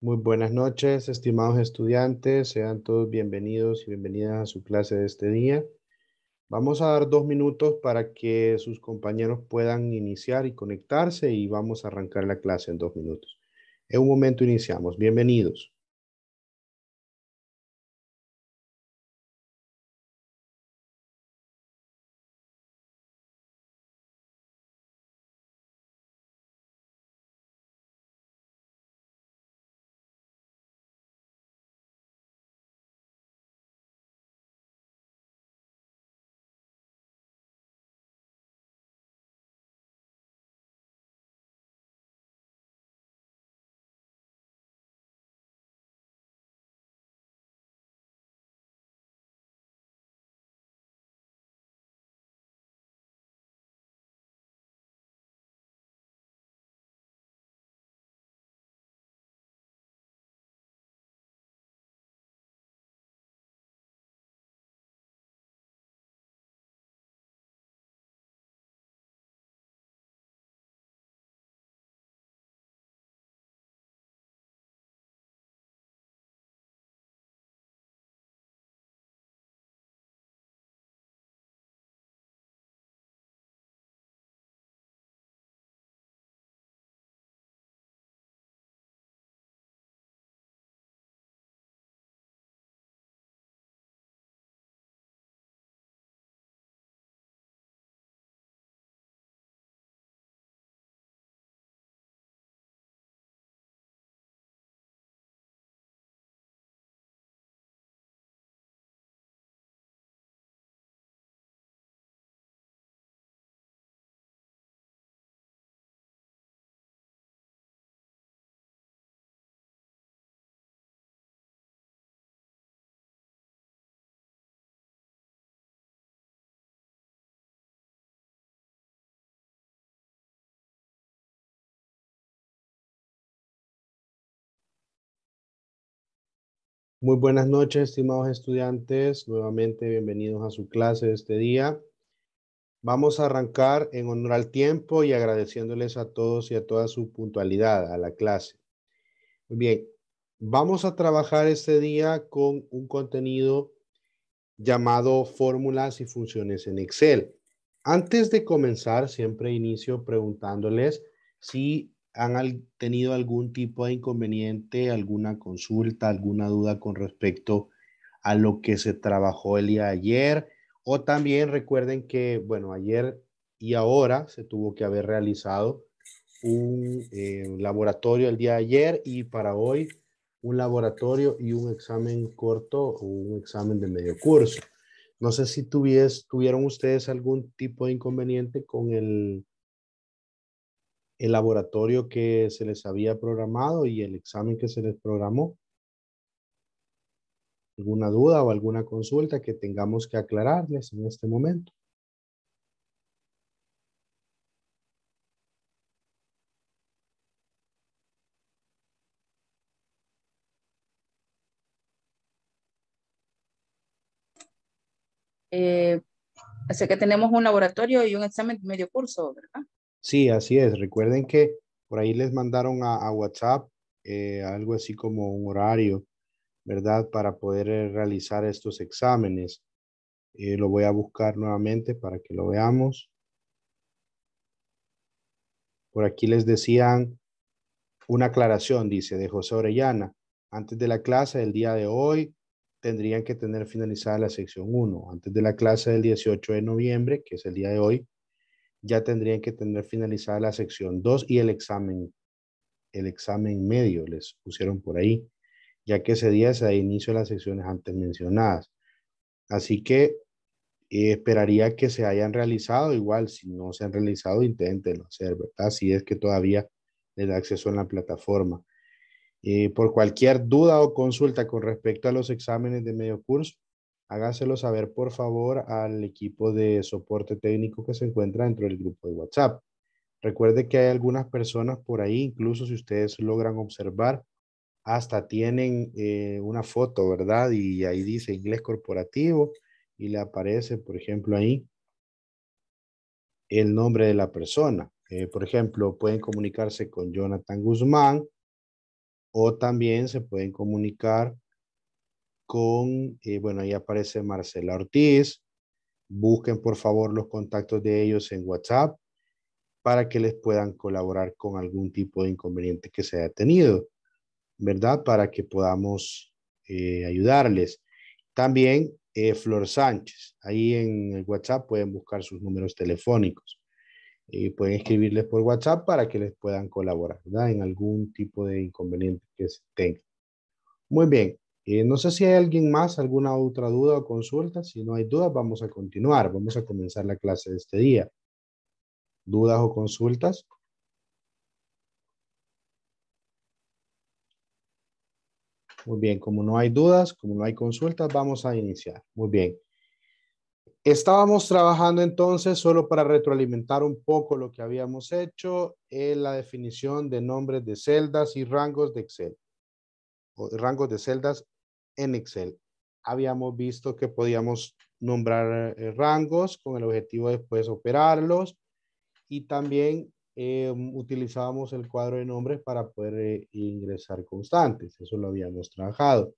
Muy buenas noches, estimados estudiantes. Sean todos bienvenidos y bienvenidas a su clase de este día. Vamos a dar dos minutos para que sus compañeros puedan iniciar y conectarse y vamos a arrancar la clase en dos minutos. En un momento iniciamos. Bienvenidos. Muy buenas noches, estimados estudiantes. Nuevamente bienvenidos a su clase de este día. Vamos a arrancar en honor al tiempo y agradeciéndoles a todos y a toda su puntualidad a la clase. bien, vamos a trabajar este día con un contenido llamado fórmulas y funciones en Excel. Antes de comenzar, siempre inicio preguntándoles si han tenido algún tipo de inconveniente, alguna consulta, alguna duda con respecto a lo que se trabajó el día ayer. O también recuerden que, bueno, ayer y ahora se tuvo que haber realizado un eh, laboratorio el día de ayer y para hoy un laboratorio y un examen corto o un examen de medio curso. No sé si tuvies, tuvieron ustedes algún tipo de inconveniente con el el laboratorio que se les había programado y el examen que se les programó. ¿Alguna duda o alguna consulta que tengamos que aclararles en este momento? Eh, así que tenemos un laboratorio y un examen de medio curso, ¿verdad? Sí, así es. Recuerden que por ahí les mandaron a, WhatsApp eh, algo así como un horario, ¿verdad? Para poder eh, realizar estos exámenes. Eh, lo voy a buscar nuevamente para que lo veamos. Por aquí les decían una aclaración, dice, de José Orellana. Antes de la clase del día de hoy, tendrían que tener finalizada la sección 1. Antes de la clase del 18 de noviembre, que es el día de hoy, ya tendrían que tener finalizada la sección 2 y el examen, el examen medio, les pusieron por ahí, ya que ese día se da inicio a las secciones antes mencionadas. Así que eh, esperaría que se hayan realizado, igual si no se han realizado, inténtenlo hacer, ¿verdad? Si es que todavía les da acceso en la plataforma. Eh, por cualquier duda o consulta con respecto a los exámenes de medio curso, hágaselo saber por favor al equipo de soporte técnico que se encuentra dentro del grupo de WhatsApp. Recuerde que hay algunas personas por ahí, incluso si ustedes logran observar, hasta tienen eh, una foto, ¿verdad? Y ahí dice inglés corporativo y le aparece, por ejemplo, ahí el nombre de la persona. Eh, por ejemplo, pueden comunicarse con Jonathan Guzmán o también se pueden comunicar con, eh, bueno, ahí aparece Marcela Ortiz. Busquen por favor los contactos de ellos en WhatsApp para que les puedan colaborar con algún tipo de inconveniente que se haya tenido, ¿verdad? Para que podamos eh, ayudarles. También eh, Flor Sánchez, ahí en el WhatsApp pueden buscar sus números telefónicos y pueden escribirles por WhatsApp para que les puedan colaborar, En algún tipo de inconveniente que se tenga. Muy bien, eh, no sé si hay alguien más, alguna otra duda o consulta. Si no hay dudas, vamos a continuar. Vamos a comenzar la clase de este día. ¿Dudas o consultas? Muy bien, como no hay dudas, como no hay consultas, vamos a iniciar. Muy bien. Estábamos trabajando entonces, solo para retroalimentar un poco lo que habíamos hecho, en la definición de nombres de celdas y rangos de Excel, o rangos de celdas en Excel. Habíamos visto que podíamos nombrar eh, rangos con el objetivo de después operarlos y también em, utilizábamos el cuadro de nombres para poder eh, ingresar constantes. Eso lo habíamos trabajado.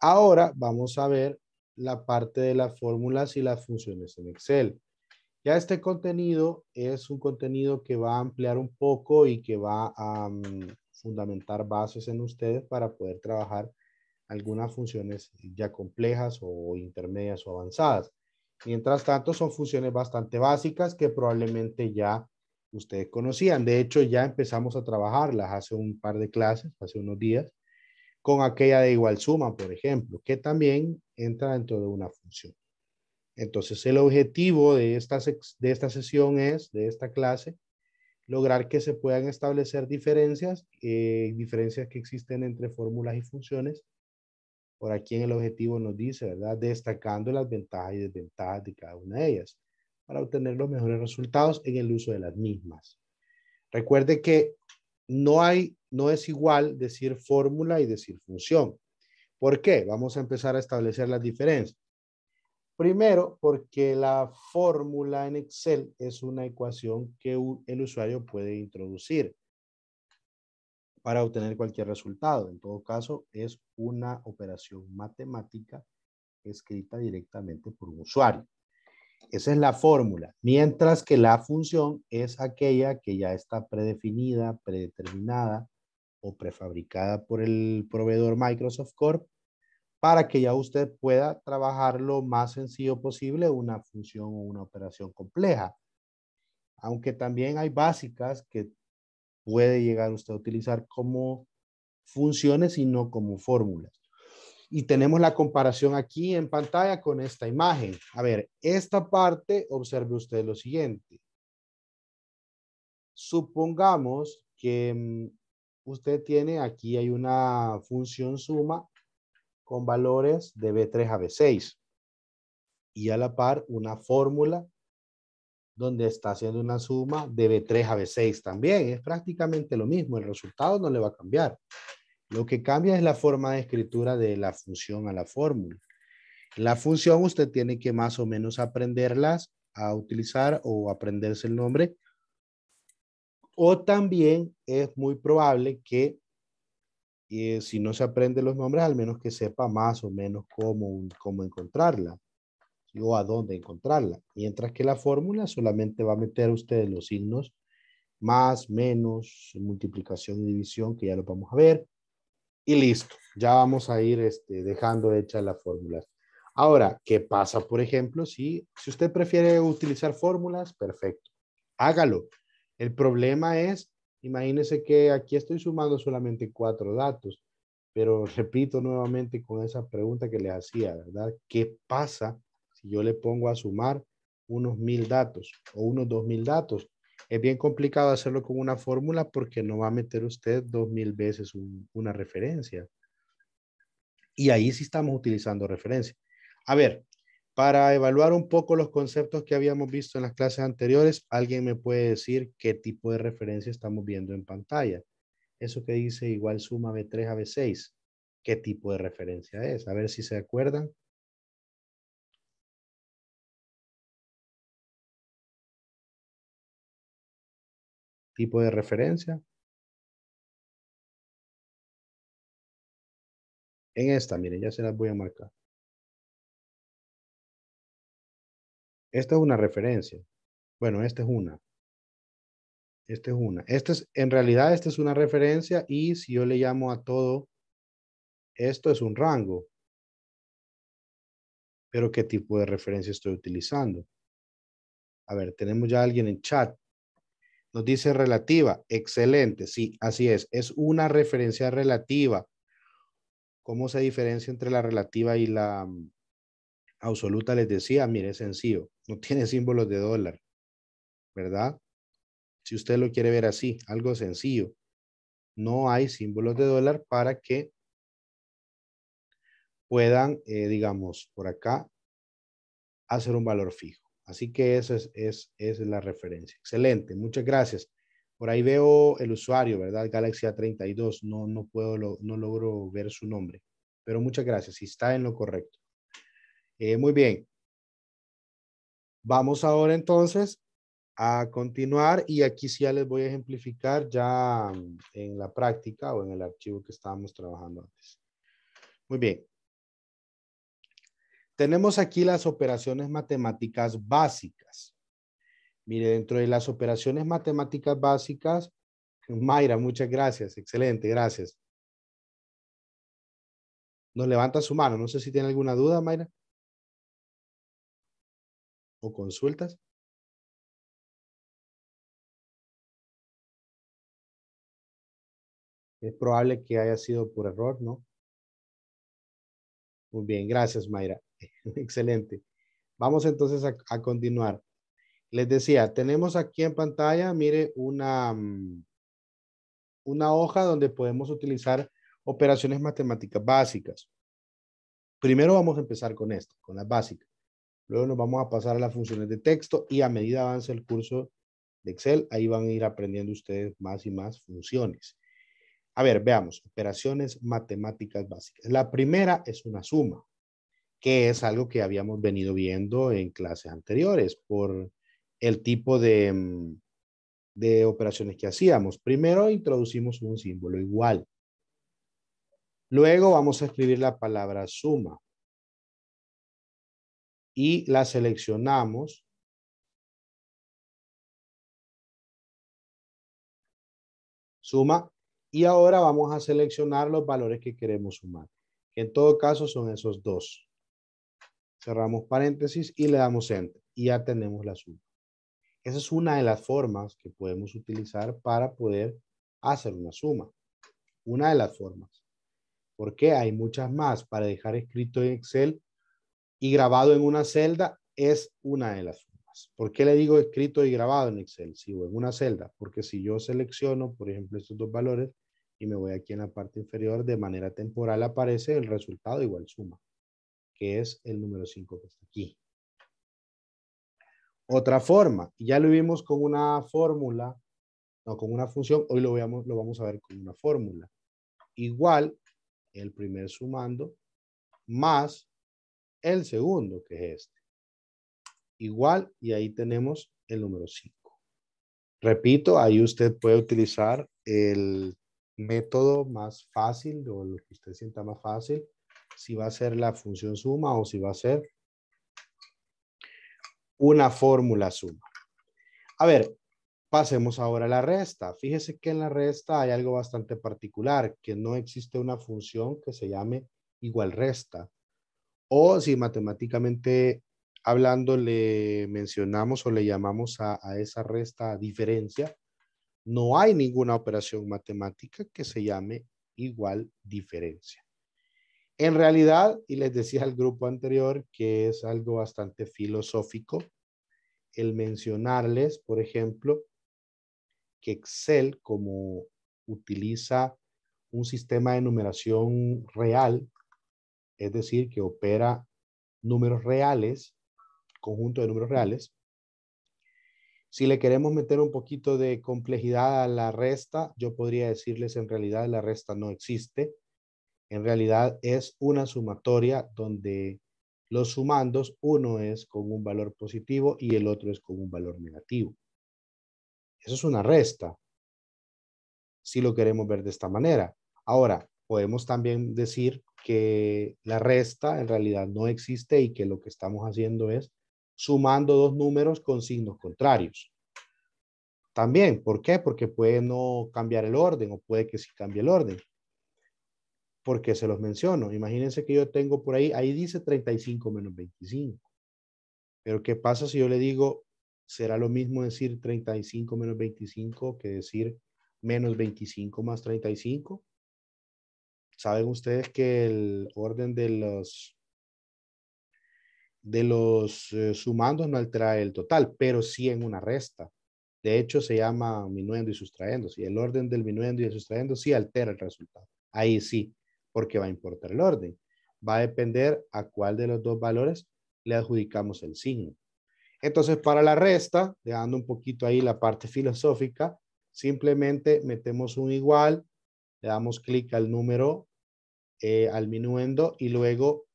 Ahora vamos a ver la parte de las fórmulas y las funciones en Excel. Ya este contenido es un contenido que va a ampliar un poco y que va a mm, fundamentar bases en ustedes para poder trabajar algunas funciones ya complejas o intermedias o avanzadas. Mientras tanto, son funciones bastante básicas que probablemente ya ustedes conocían. De hecho, ya empezamos a trabajarlas hace un par de clases, hace unos días, con aquella de igual suma, por ejemplo, que también entra dentro de una función. Entonces, el objetivo de esta, de esta sesión es, de esta clase, lograr que se puedan establecer diferencias, eh, diferencias que existen entre fórmulas y funciones, por aquí en el objetivo nos dice, ¿verdad? Destacando las ventajas y desventajas de cada una de ellas para obtener los mejores resultados en el uso de las mismas. Recuerde que no hay, no es igual decir fórmula y decir función. ¿Por qué? Vamos a empezar a establecer las diferencias. Primero, porque la fórmula en Excel es una ecuación que el usuario puede introducir para obtener cualquier resultado. En todo caso, es una operación matemática escrita directamente por un usuario. Esa es la fórmula, mientras que la función es aquella que ya está predefinida, predeterminada o prefabricada por el proveedor Microsoft Corp para que ya usted pueda trabajar lo más sencillo posible una función o una operación compleja. Aunque también hay básicas que puede llegar usted a utilizar como funciones y no como fórmulas. Y tenemos la comparación aquí en pantalla con esta imagen. A ver, esta parte, observe usted lo siguiente. Supongamos que mm, usted tiene, aquí hay una función suma con valores de B3 a B6 y a la par una fórmula donde está haciendo una suma de B3 a B6 también. Es prácticamente lo mismo, el resultado no le va a cambiar. Lo que cambia es la forma de escritura de la función a la fórmula. La función usted tiene que más o menos aprenderlas a utilizar o aprenderse el nombre. O también es muy probable que eh, si no se aprende los nombres, al menos que sepa más o menos cómo, cómo encontrarla o a dónde encontrarla. Mientras que la fórmula solamente va a meter a ustedes los signos más, menos, multiplicación y división, que ya lo vamos a ver. Y listo, ya vamos a ir este, dejando hecha la fórmula. Ahora, ¿qué pasa, por ejemplo, si, si usted prefiere utilizar fórmulas? Perfecto, hágalo. El problema es, imagínese que aquí estoy sumando solamente cuatro datos, pero repito nuevamente con esa pregunta que les hacía, ¿verdad? ¿Qué pasa si yo le pongo a sumar unos mil datos o unos dos mil datos, es bien complicado hacerlo con una fórmula porque no va a meter usted dos mil veces una referencia. Y ahí sí estamos utilizando referencia. A ver, para evaluar un poco los conceptos que habíamos visto en las clases anteriores, alguien me puede decir qué tipo de referencia estamos viendo en pantalla. Eso que dice igual suma B3 a B6. ¿Qué tipo de referencia es? A ver si se acuerdan. tipo de referencia. En esta, miren, ya se las voy a marcar. Esta es una referencia. Bueno, esta es una. Esta es una. es, en realidad, esta es una referencia y si yo le llamo a todo, esto es un rango. Pero ¿qué tipo de referencia estoy utilizando? A ver, tenemos ya alguien en chat. Nos dice relativa. Excelente. Sí, así es. Es una referencia relativa. ¿Cómo se diferencia entre la relativa y la mm, absoluta? Les decía, mire, es sencillo. No tiene símbolos de dólar, ¿verdad? Si usted lo quiere ver así, algo sencillo. No hay símbolos de dólar para que puedan, eh, digamos, por acá, hacer un valor fijo. Así que esa es, la referencia. Excelente, muchas gracias. Por ahí veo el usuario, ¿verdad? Galaxy A32, no, no puedo, no logro ver su nombre, pero muchas gracias, si está en lo correcto. Eh, muy bien. Vamos ahora entonces a continuar y aquí sí ya les voy a ejemplificar ya en la práctica o en el archivo que estábamos trabajando antes. Muy bien. Tenemos aquí las operaciones matemáticas básicas. Mire, dentro de las operaciones matemáticas básicas, Mayra, muchas gracias. Excelente, gracias. Nos levanta su mano. No sé si tiene alguna duda, Mayra. O consultas. Es probable que haya sido por error, ¿no? Muy bien, gracias, Mayra. Excelente. Vamos entonces a, continuar. Les decía, tenemos aquí en pantalla, mire, una, mm, una hoja donde podemos utilizar operaciones matemáticas básicas. Primero vamos a empezar con esto, con las básicas. Luego nos vamos a pasar a las funciones de texto y a medida avance el curso de Excel, ahí van a ir aprendiendo ustedes más y más funciones. A ver, veamos, operaciones matemáticas básicas. La primera es una suma que es algo que habíamos venido viendo en clases anteriores por el tipo mm, de, operaciones que hacíamos. Primero introducimos un símbolo igual. Luego vamos a escribir la palabra suma y la seleccionamos suma y ahora vamos a seleccionar los valores que queremos sumar. En todo caso son esos dos cerramos paréntesis y le damos enter y ya tenemos la suma. Esa es una de las formas que podemos utilizar para poder hacer una suma. Una de las formas. Porque hay muchas más. Para dejar escrito en Excel y grabado en una celda es una de las formas. ¿Por qué le digo escrito y grabado en Excel? Si o en una celda. Porque si yo selecciono, por ejemplo, estos dos valores y me voy aquí en la parte inferior, de manera temporal aparece el resultado igual suma que es el número 5 que está aquí. Otra forma, ya lo vimos con una fórmula, no, con una función, hoy lo, veamos, lo vamos a ver con una fórmula. Igual el primer sumando más el segundo, que es este. Igual, y ahí tenemos el número 5. Repito, ahí usted puede utilizar el método más fácil o lo que usted sienta más fácil si va a ser la función suma o si va a ser una fórmula suma. A ver, pasemos ahora a la resta. Fíjese que en la resta hay algo bastante particular, que no existe una función que se llame igual resta. O si matemáticamente hablando le mencionamos o le llamamos a, a esa resta diferencia, no hay ninguna operación matemática que se llame igual diferencia. En realidad, y les decía al grupo anterior que es algo bastante filosófico, el mencionarles, por ejemplo, que Excel, como utiliza un sistema de numeración real, es decir, que opera números reales, conjunto de números reales, si le queremos meter un poquito de complejidad a la resta, yo podría decirles en realidad la resta no existe en realidad es una sumatoria donde los sumandos, uno es con un valor positivo y el otro es con un valor negativo. Eso es una resta, si lo queremos ver de esta manera. Ahora, podemos también decir que la resta en realidad no existe y que lo que estamos haciendo es sumando dos números con signos contrarios. También, ¿por qué? Porque puede no cambiar el orden o puede que sí cambie el orden porque se los menciono. Imagínense que yo tengo por ahí, ahí dice 35 menos 25. Pero ¿qué pasa si yo le digo, será lo mismo decir 35 menos 25 que decir menos 25 más 35? Saben ustedes que el orden de los de los eh, sumandos no altera el total, pero sí en una resta. De hecho, se llama minuendo y sustraendo. Y el orden del minuendo y el sustraendo sí altera el resultado. Ahí sí porque va a importar el orden. Va a depender a cuál de los dos valores le adjudicamos el signo. Entonces, para la resta, dejando un poquito ahí la parte filosófica, simplemente metemos un igual, le damos clic al número, eh, al minuendo y luego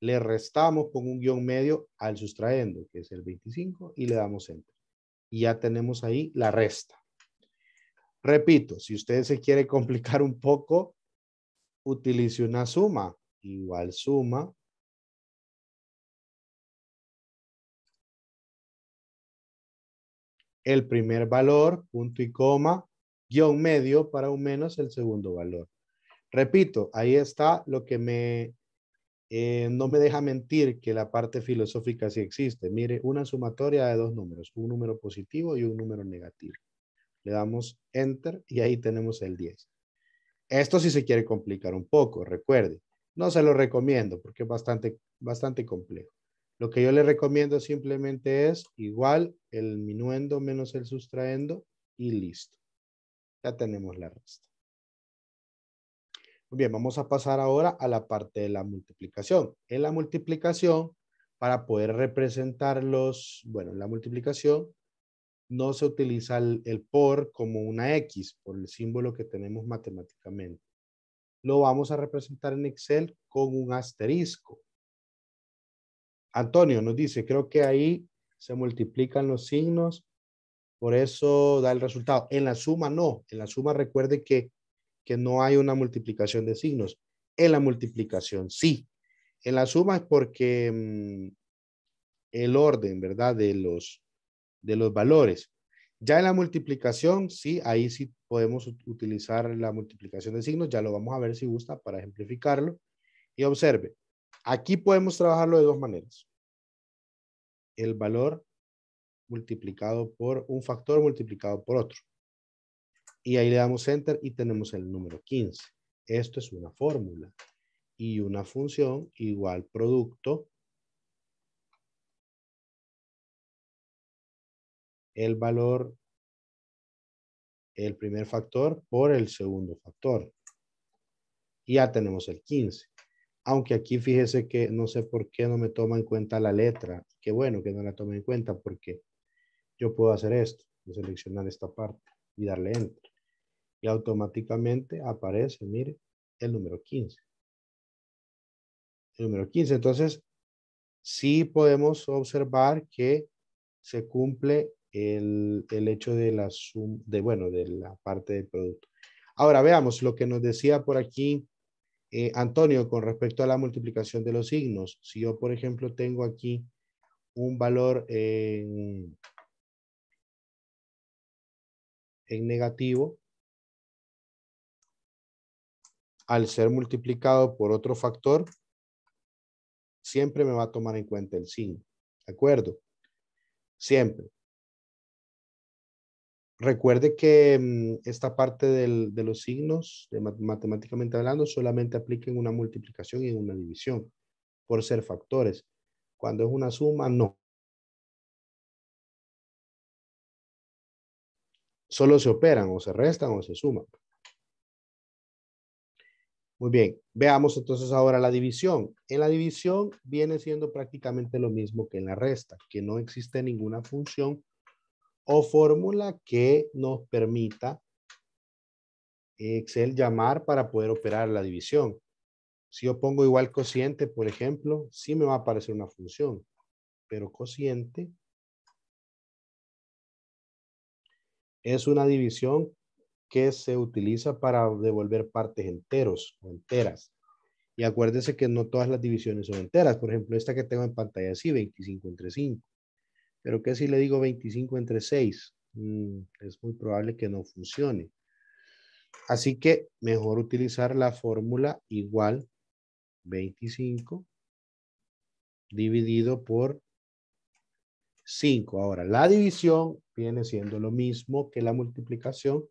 le restamos con un guión medio al sustraendo, que es el 25, y le damos enter. Y ya tenemos ahí la resta. Repito, si usted se quiere complicar un poco, utilice una suma. Igual suma. El primer valor, punto y coma, guión medio para un menos el segundo valor. Repito, ahí está lo que me eh, no me deja mentir que la parte filosófica sí existe. Mire, una sumatoria de dos números, un número positivo y un número negativo. Le damos enter y ahí tenemos el 10. Esto sí se quiere complicar un poco, recuerde. No se lo recomiendo porque es bastante, bastante complejo. Lo que yo le recomiendo simplemente es igual el minuendo menos el sustraendo y listo. Ya tenemos la resta. Muy bien, vamos a pasar ahora a la parte de la multiplicación. En la multiplicación, para poder representar los, bueno, la multiplicación, no se utiliza el, por como una X, por el símbolo que tenemos matemáticamente. Lo vamos a representar en Excel con un asterisco. Antonio nos dice, creo que ahí se multiplican los signos, por eso da el resultado. En la suma no, en la suma recuerde que, que no hay una multiplicación de signos. En la multiplicación sí. En la suma es porque mm, el orden, ¿verdad? De los, de los valores. Ya en la multiplicación, sí, ahí sí podemos utilizar la multiplicación de signos, ya lo vamos a ver si gusta para ejemplificarlo. Y observe, aquí podemos trabajarlo de dos maneras. El valor multiplicado por un factor multiplicado por otro. Y ahí le damos enter y tenemos el número 15. Esto es una fórmula y una función igual producto el valor, el primer factor por el segundo factor. Y ya tenemos el 15. Aunque aquí fíjese que no sé por qué no me toma en cuenta la letra. Qué bueno que no la tome en cuenta porque yo puedo hacer esto, seleccionar esta parte y darle enter. Y automáticamente aparece, mire, el número 15. El número 15. Entonces, sí podemos observar que se cumple el, hecho de la, de, bueno, de la parte del producto. Ahora veamos lo que nos decía por aquí eh, Antonio con respecto a la multiplicación de los signos. Si yo, por ejemplo, tengo aquí un valor en, en negativo, al ser multiplicado por otro factor, siempre me va a tomar en cuenta el signo. ¿De acuerdo? Siempre. Recuerde que mm, esta parte de los signos, matemáticamente hablando, solamente aplica en una multiplicación y en una división, por ser factores. Cuando es una suma, no. Solo se operan o se restan o se suman. Muy bien, veamos entonces ahora la división. En la división viene siendo prácticamente lo mismo que en la resta, que no existe ninguna función o fórmula que nos permita Excel llamar para poder operar la división. Si yo pongo igual cociente, por ejemplo, sí me va a aparecer una función, pero cociente es una división que se utiliza para devolver partes enteros o enteras. Y acuérdense que no todas las divisiones son enteras. Por ejemplo, esta que tengo en pantalla, sí, 25 entre 5. Pero qué si le digo 25 entre 6? Mm, es muy probable que no funcione. Así que mejor utilizar la fórmula igual 25 dividido por 5. Ahora, la división viene siendo lo mismo que la multiplicación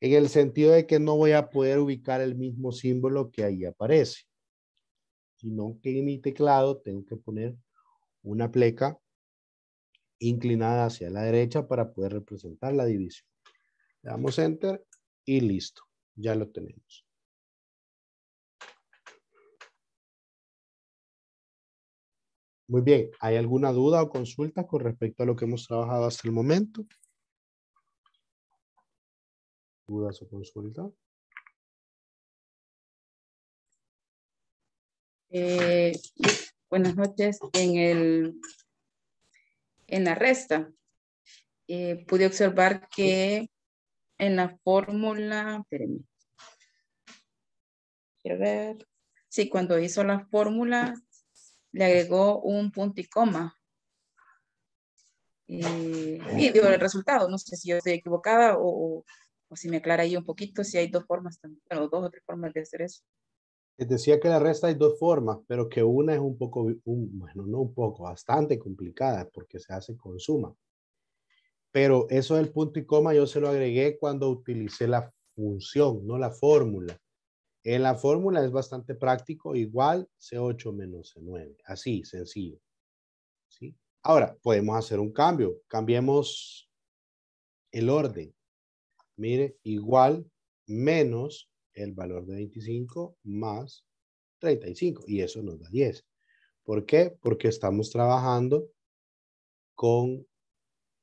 en el sentido de que no voy a poder ubicar el mismo símbolo que ahí aparece, sino que en mi teclado tengo que poner una pleca inclinada hacia la derecha para poder representar la división. Le damos Enter y listo. Ya lo tenemos. Muy bien, ¿hay alguna duda o consulta con respecto a lo que hemos trabajado hasta el momento? ¿Dudas o consulta? Eh, buenas noches. En el en la resta. Eh, pude observar que en la fórmula, espérenme. Quiero ver. Sí, cuando hizo la fórmula, le agregó un punto y coma. Eh, y dio el resultado. No sé si yo estoy equivocada o, o, si me aclara ahí un poquito, si hay dos formas, bueno, dos o tres formas de hacer eso. Eh, decía que la resta hay dos formas, pero que una es un poco, bueno, no un poco, bastante complicada porque se hace con suma. Pero eso del punto y coma yo se lo agregué cuando utilicé la función, no la fórmula. En la fórmula es bastante práctico, igual C8 menos C9, así, sencillo. ¿sí? Ahora, podemos hacer un cambio, cambiemos el orden. Mire, igual menos el valor de 25 más 35 y eso nos da 10. ¿Por qué? Porque estamos trabajando con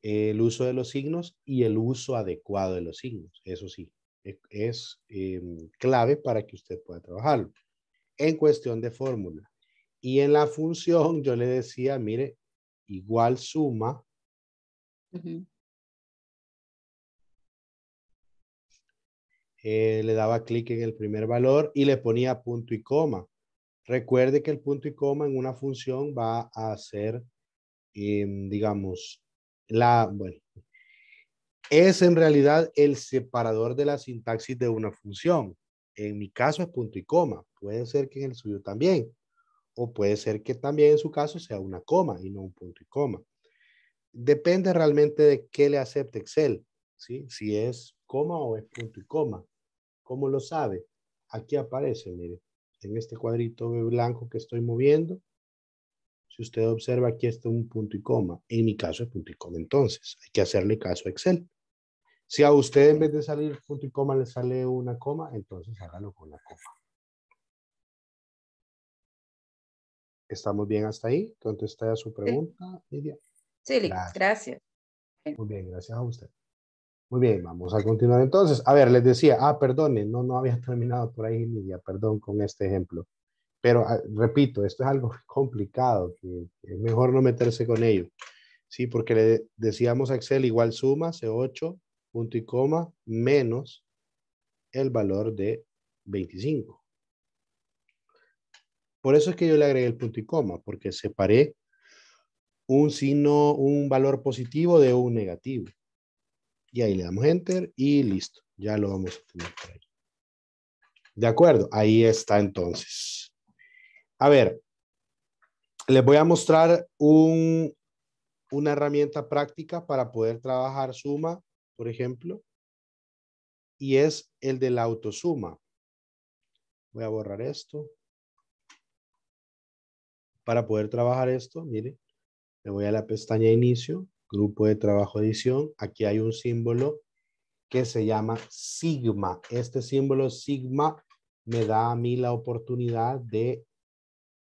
el uso de los signos y el uso adecuado de los signos. Eso sí, e, es em, clave para que usted pueda trabajarlo. En cuestión de fórmula. Y en la función yo le decía, mire, igual suma Eh, le daba clic en el primer valor y le ponía punto y coma. Recuerde que el punto y coma en una función va a ser, em, digamos, la, bueno, es en realidad el separador de la sintaxis de una función. En mi caso es punto y coma. Puede ser que en el suyo también. O puede ser que también en su caso sea una coma y no un punto y coma. Depende realmente de qué le acepte Excel. ¿sí? Si es coma o es punto y coma. ¿Cómo lo sabe? Aquí aparece, mire, en este cuadrito blanco que estoy moviendo. Si usted observa, aquí está un punto y coma. En mi caso es punto y coma. Entonces, hay que hacerle caso a Excel. Si a usted en vez de salir punto y coma le sale una coma, entonces hágalo con la coma. ¿Estamos bien hasta ahí? está ya su pregunta, Lidia. Sí, gracias. Muy bien, gracias a usted. Muy bien, vamos a continuar entonces. A ver, les decía, ah, perdone no, no había terminado por ahí, Lidia, perdón con este ejemplo. Pero ah, repito, esto es algo complicado, es mejor no meterse con ello. Sí, porque le decíamos a Excel igual suma, C8, punto y coma, menos el valor de 25. Por eso es que yo le agregué el punto y coma, porque separé un signo, un valor positivo de un negativo. Y ahí le damos enter y listo. Ya lo vamos a tener por ahí. De acuerdo, ahí está entonces. A ver, les voy a mostrar una herramienta práctica para poder trabajar suma, por ejemplo, y es el de la autosuma. Voy a borrar esto. Para poder trabajar esto, miren, le voy a la pestaña inicio grupo de trabajo edición, aquí hay un símbolo que se llama sigma. Este símbolo sigma me da a mí la oportunidad de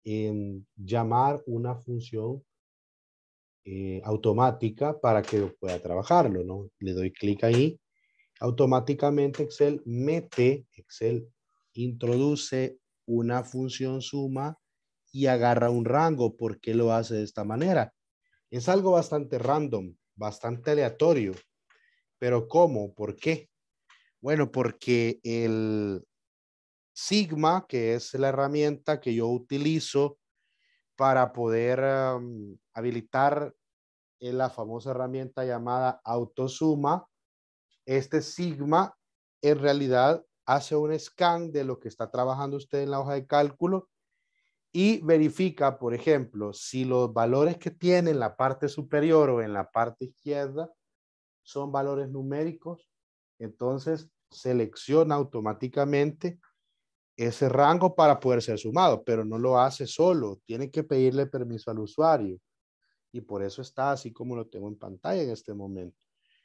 em, llamar una función eh, automática para que pueda trabajarlo, ¿no? Le doy clic ahí. Automáticamente Excel mete, Excel introduce una función suma y agarra un rango. ¿Por qué lo hace de esta manera? Es algo bastante random, bastante aleatorio. Pero ¿cómo? ¿Por qué? Bueno, porque el Sigma, que es la herramienta que yo utilizo para poder habilitar eh, la famosa herramienta llamada autosuma, este Sigma en realidad hace un scan de lo que está trabajando usted en la hoja de cálculo y verifica, por ejemplo, si los valores que tiene en la parte superior o en la parte izquierda son valores numéricos, entonces selecciona automáticamente ese rango para poder ser sumado, pero no lo hace solo, tiene que pedirle permiso al usuario. Y por eso está así como lo tengo en pantalla en este momento,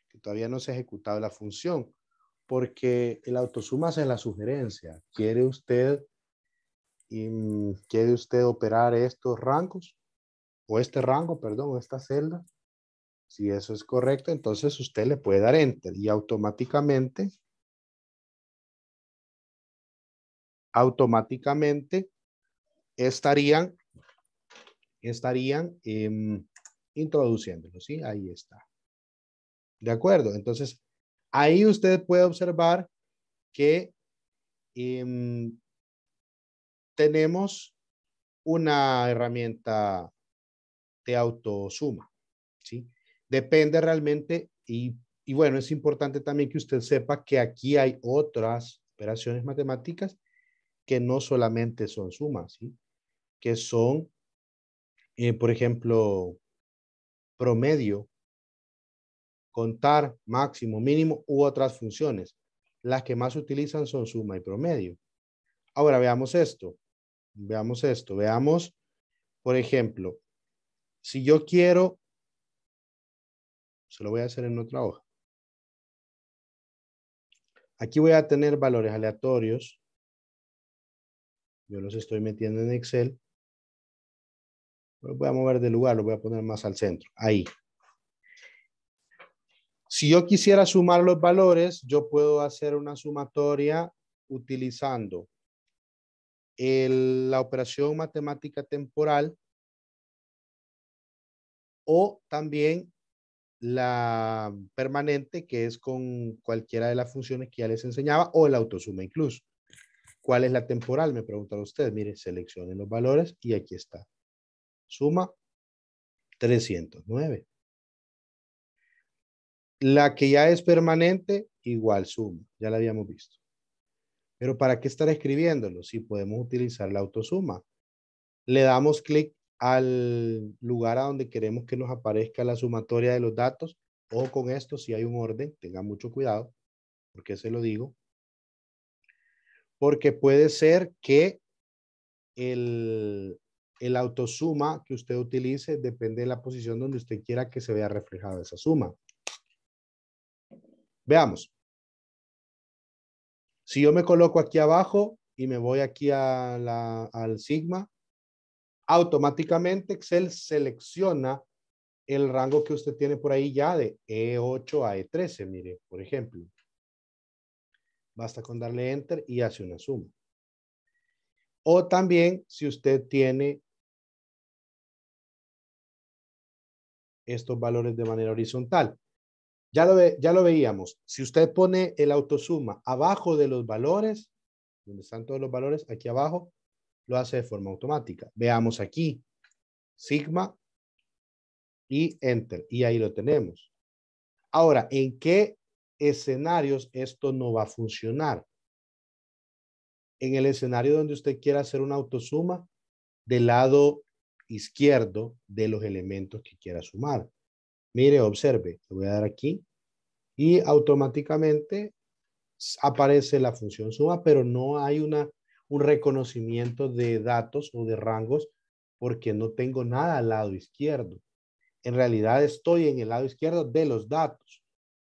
que todavía no se ha ejecutado la función, porque el autosuma en la sugerencia. Quiere usted y mm, quiere usted operar estos rangos, o este rango, perdón, esta celda, si eso es correcto, entonces usted le puede dar enter y automáticamente, automáticamente estarían, estarían em, introduciéndolo, ¿sí? Ahí está. ¿De acuerdo? Entonces, ahí usted puede observar que em, tenemos una herramienta de autosuma, ¿sí? Depende realmente y, bueno, es importante también que usted sepa que aquí hay otras operaciones matemáticas que no solamente son sumas, que son, eh, por ejemplo, promedio, contar máximo, mínimo u otras funciones. Las que más utilizan son suma y promedio. Ahora veamos esto. Veamos esto. Veamos, por ejemplo, si yo quiero, se lo voy a hacer en otra hoja. Aquí voy a tener valores aleatorios. Yo los estoy metiendo en Excel. Los voy a mover de lugar, lo voy a poner más al centro. Ahí. Si yo quisiera sumar los valores, yo puedo hacer una sumatoria utilizando la operación matemática temporal o también la permanente, que es con cualquiera de las funciones que ya les enseñaba, o el autosuma incluso. ¿Cuál es la temporal? Me preguntaron ustedes. Mire, seleccionen los valores y aquí está. Suma 309. La que ya es permanente, igual suma. Ya la habíamos visto. Pero ¿para qué estar escribiéndolo? Si podemos utilizar la autosuma. Le damos clic al lugar a donde queremos que nos aparezca la sumatoria de los datos. O con esto, si hay un orden, tenga mucho cuidado, porque se lo digo. Porque puede ser que el, el autosuma que usted utilice depende de la posición donde usted quiera que se vea reflejada esa suma. Veamos. Si yo me coloco aquí abajo y me voy aquí a la, al sigma, automáticamente Excel selecciona el rango que usted tiene por ahí ya de E8 a E13, mire, por ejemplo. Basta con darle Enter y hace una suma. O también, si usted tiene estos valores de manera horizontal. Ya lo, veíamos. Si usted pone el autosuma abajo de los valores, donde están todos los valores, aquí abajo, lo hace de forma automática. Veamos aquí, sigma y enter. Y ahí lo tenemos. Ahora, ¿en qué escenarios esto no va a funcionar? En el escenario donde usted quiera hacer una autosuma del lado izquierdo de los elementos que quiera sumar. Mire, observe, le voy a dar aquí y automáticamente aparece la función suma, pero no hay una, un reconocimiento de datos o de rangos porque no tengo nada al lado izquierdo. En realidad estoy en el lado izquierdo de los datos.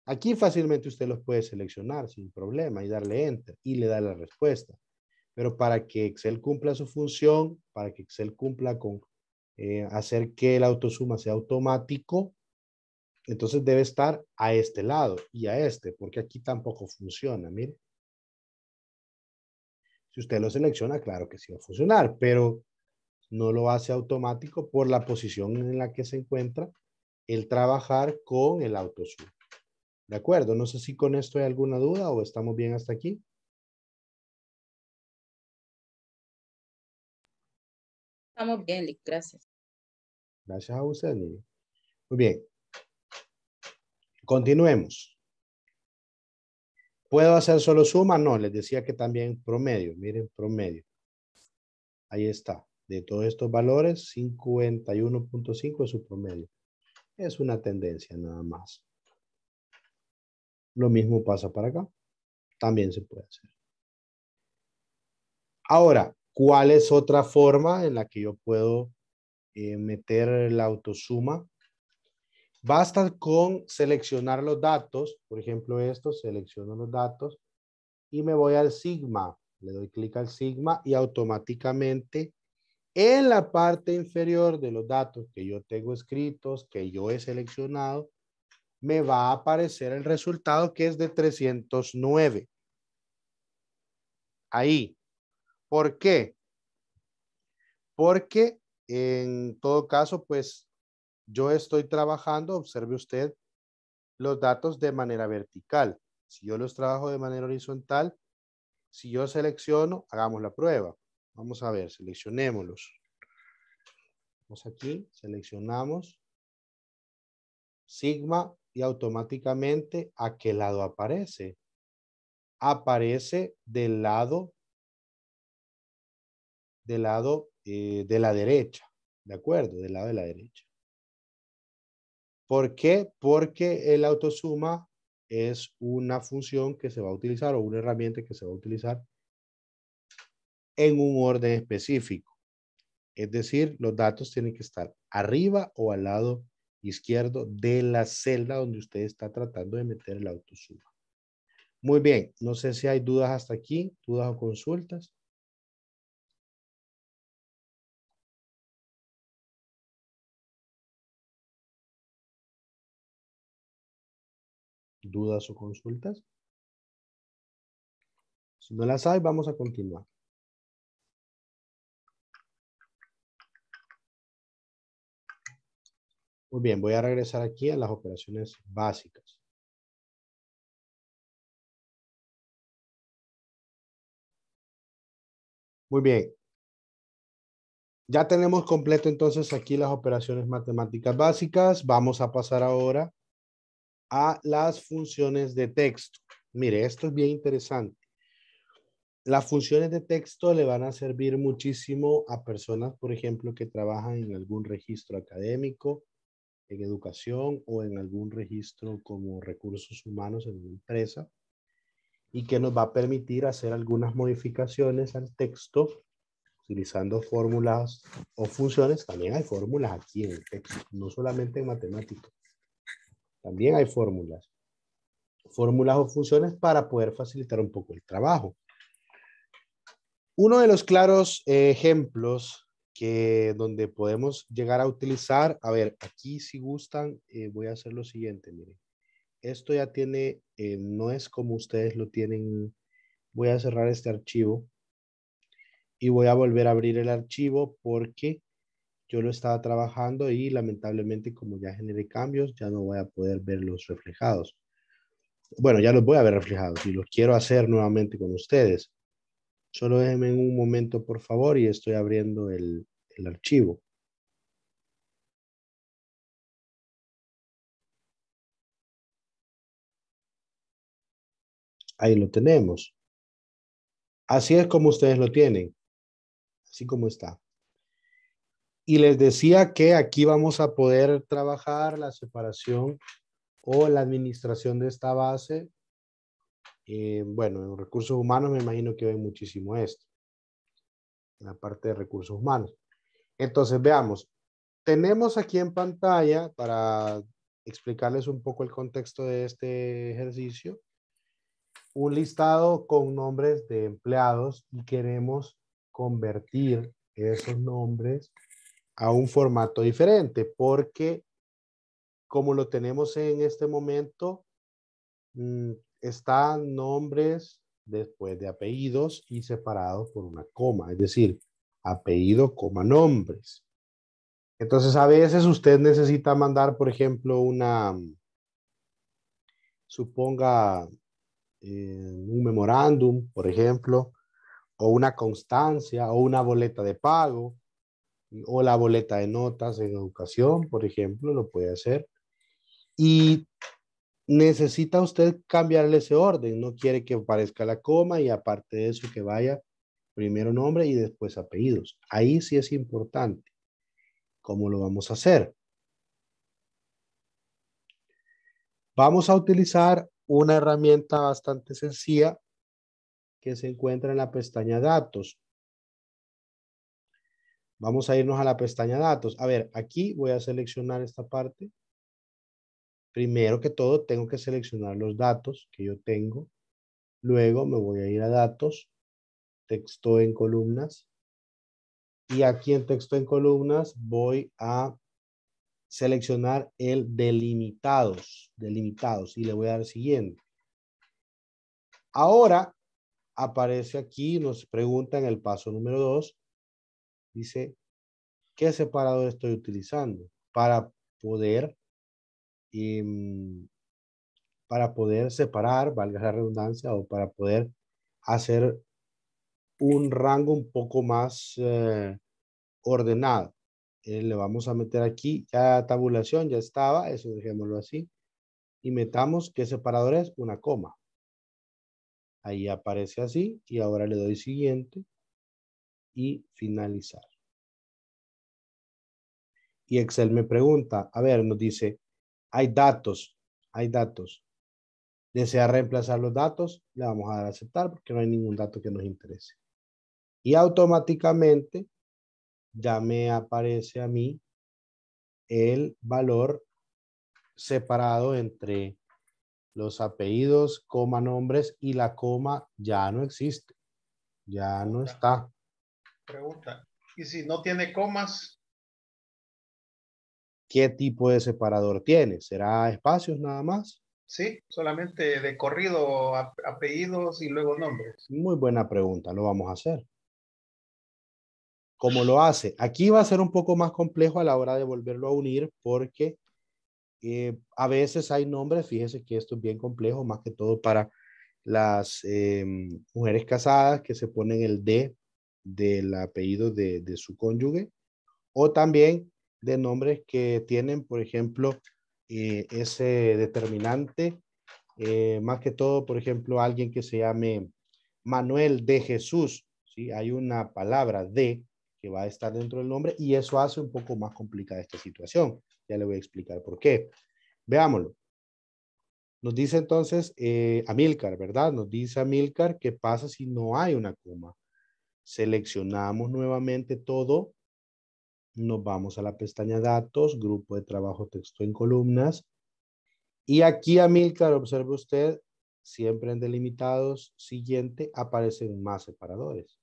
Aquí fácilmente usted los puede seleccionar sin problema y darle enter y le da la respuesta. Pero para que Excel cumpla su función, para que Excel cumpla con eh, hacer que el autosuma sea automático, entonces debe estar a este lado y a este, porque aquí tampoco funciona, mire. Si usted lo selecciona, claro que sí va a funcionar, pero no lo hace automático por la posición en la que se encuentra el trabajar con el autosub. ¿De acuerdo? No sé si con esto hay alguna duda o estamos bien hasta aquí. Estamos bien, Lick. Gracias. Gracias a usted, Muy bien. Continuemos. ¿Puedo hacer solo suma? No, les decía que también promedio. Miren, promedio. Ahí está. De todos estos valores, 51.5 es su promedio. Es una tendencia nada más. Lo mismo pasa para acá. También se puede hacer. Ahora, ¿cuál es otra forma en la que yo puedo eh, meter la autosuma Basta con seleccionar los datos, por ejemplo estos selecciono los datos y me voy al sigma, le doy clic al sigma y automáticamente en la parte inferior de los datos que yo tengo escritos, que yo he seleccionado, me va a aparecer el resultado que es de 309. Ahí. ¿Por qué? Porque en todo caso, pues yo estoy trabajando, observe usted los datos de manera vertical. Si yo los trabajo de manera horizontal, si yo selecciono, hagamos la prueba. Vamos a ver, seleccionémoslos. Vamos aquí, seleccionamos sigma y automáticamente a qué lado aparece. Aparece del lado del lado eh, de la derecha, ¿de acuerdo? Del lado de la derecha. ¿Por qué? Porque el autosuma es una función que se va a utilizar o una herramienta que se va a utilizar en un orden específico. Es decir, los datos tienen que estar arriba o al lado izquierdo de la celda donde usted está tratando de meter el autosuma. Muy bien, no sé si hay dudas hasta aquí, dudas o consultas. dudas o consultas? Si no las hay, vamos a continuar. Muy bien, voy a regresar aquí a las operaciones básicas. Muy bien. Ya tenemos completo entonces aquí las operaciones matemáticas básicas. Vamos a pasar ahora a las funciones de texto. Mire, esto es bien interesante. Las funciones de texto le van a servir muchísimo a personas, por ejemplo, que trabajan en algún registro académico, en educación o en algún registro como recursos humanos en una empresa y que nos va a permitir hacer algunas modificaciones al texto utilizando fórmulas o funciones. También hay fórmulas aquí en el texto, no solamente en matemáticas. También hay fórmulas. Fórmulas o funciones para poder facilitar un poco el trabajo. Uno de los claros eh, ejemplos que donde podemos llegar a utilizar, a ver, aquí si gustan, eh, voy a hacer lo siguiente, miren. Esto ya tiene, eh, no es como ustedes lo tienen. Voy a cerrar este archivo y voy a volver a abrir el archivo porque yo lo estaba trabajando y lamentablemente como ya generé cambios, ya no voy a poder verlos reflejados. Bueno, ya los voy a ver reflejados y los quiero hacer nuevamente con ustedes. Solo déjenme un momento, por favor, y estoy abriendo el, el archivo. Ahí lo tenemos. Así es como ustedes lo tienen. Así como está y les decía que aquí vamos a poder trabajar la separación o la administración de esta base. Eh, bueno, en recursos humanos me imagino que ve muchísimo esto, la parte de recursos humanos. Entonces, veamos, tenemos aquí en pantalla, para explicarles un poco el contexto de este ejercicio, un listado con nombres de empleados y queremos convertir esos nombres a un formato diferente, porque como lo tenemos en este momento, mm, están nombres después de apellidos y separados por una coma, es decir, apellido, coma, nombres. Entonces, a veces usted necesita mandar, por ejemplo, una, mm, suponga, eh, un memorándum, por ejemplo, o una constancia o una boleta de pago o la boleta de notas en educación, por ejemplo, lo puede hacer. Y necesita usted cambiarle ese orden, no quiere que aparezca la coma y aparte de eso que vaya primero nombre y después apellidos. Ahí sí es importante. ¿Cómo lo vamos a hacer? Vamos a utilizar una herramienta bastante sencilla que se encuentra en la pestaña datos. Vamos a irnos a la pestaña datos. A ver, aquí voy a seleccionar esta parte. Primero que todo, tengo que seleccionar los datos que yo tengo. Luego me voy a ir a datos, texto en columnas. Y aquí en texto en columnas voy a seleccionar el delimitados, delimitados, y le voy a dar siguiente. Ahora aparece aquí, nos pregunta en el paso número dos dice qué separador estoy utilizando para poder, em, para poder separar, valga la redundancia, o para poder hacer un rango un poco más eh, ordenado. Eh, le vamos a meter aquí, ya tabulación ya estaba, eso dejémoslo así, y metamos qué separador es una coma. Ahí aparece así y ahora le doy siguiente y finalizar. Y Excel me pregunta, a ver, nos dice, hay datos, hay datos. ¿Desea reemplazar los datos? Le vamos a dar a aceptar porque no hay ningún dato que nos interese. Y automáticamente ya me aparece a mí el valor separado entre los apellidos, coma, nombres y la coma ya no existe. Ya no está. Pregunta, ¿y si no tiene comas? ¿Qué tipo de separador tiene? ¿Será espacios nada más? Sí, solamente de corrido, apellidos y luego nombres. Muy buena pregunta, lo vamos a hacer. ¿Cómo lo hace? Aquí va a ser un poco más complejo a la hora de volverlo a unir porque eh, a veces hay nombres, fíjese que esto es bien complejo, más que todo para las em, mujeres casadas que se ponen el D del apellido de, su cónyuge o también de nombres que tienen, por ejemplo, eh, ese determinante, eh, más que todo, por ejemplo, alguien que se llame Manuel de Jesús, ¿sí? hay una palabra de que va a estar dentro del nombre y eso hace un poco más complicada esta situación. Ya le voy a explicar por qué. Veámoslo. Nos dice entonces eh, Amilcar, ¿verdad? Nos dice Amilcar qué pasa si no hay una coma. Seleccionamos nuevamente todo. Nos vamos a la pestaña Datos, Grupo de Trabajo Texto en Columnas. Y aquí, a Milcar, observe usted, siempre en delimitados, siguiente, aparecen más separadores.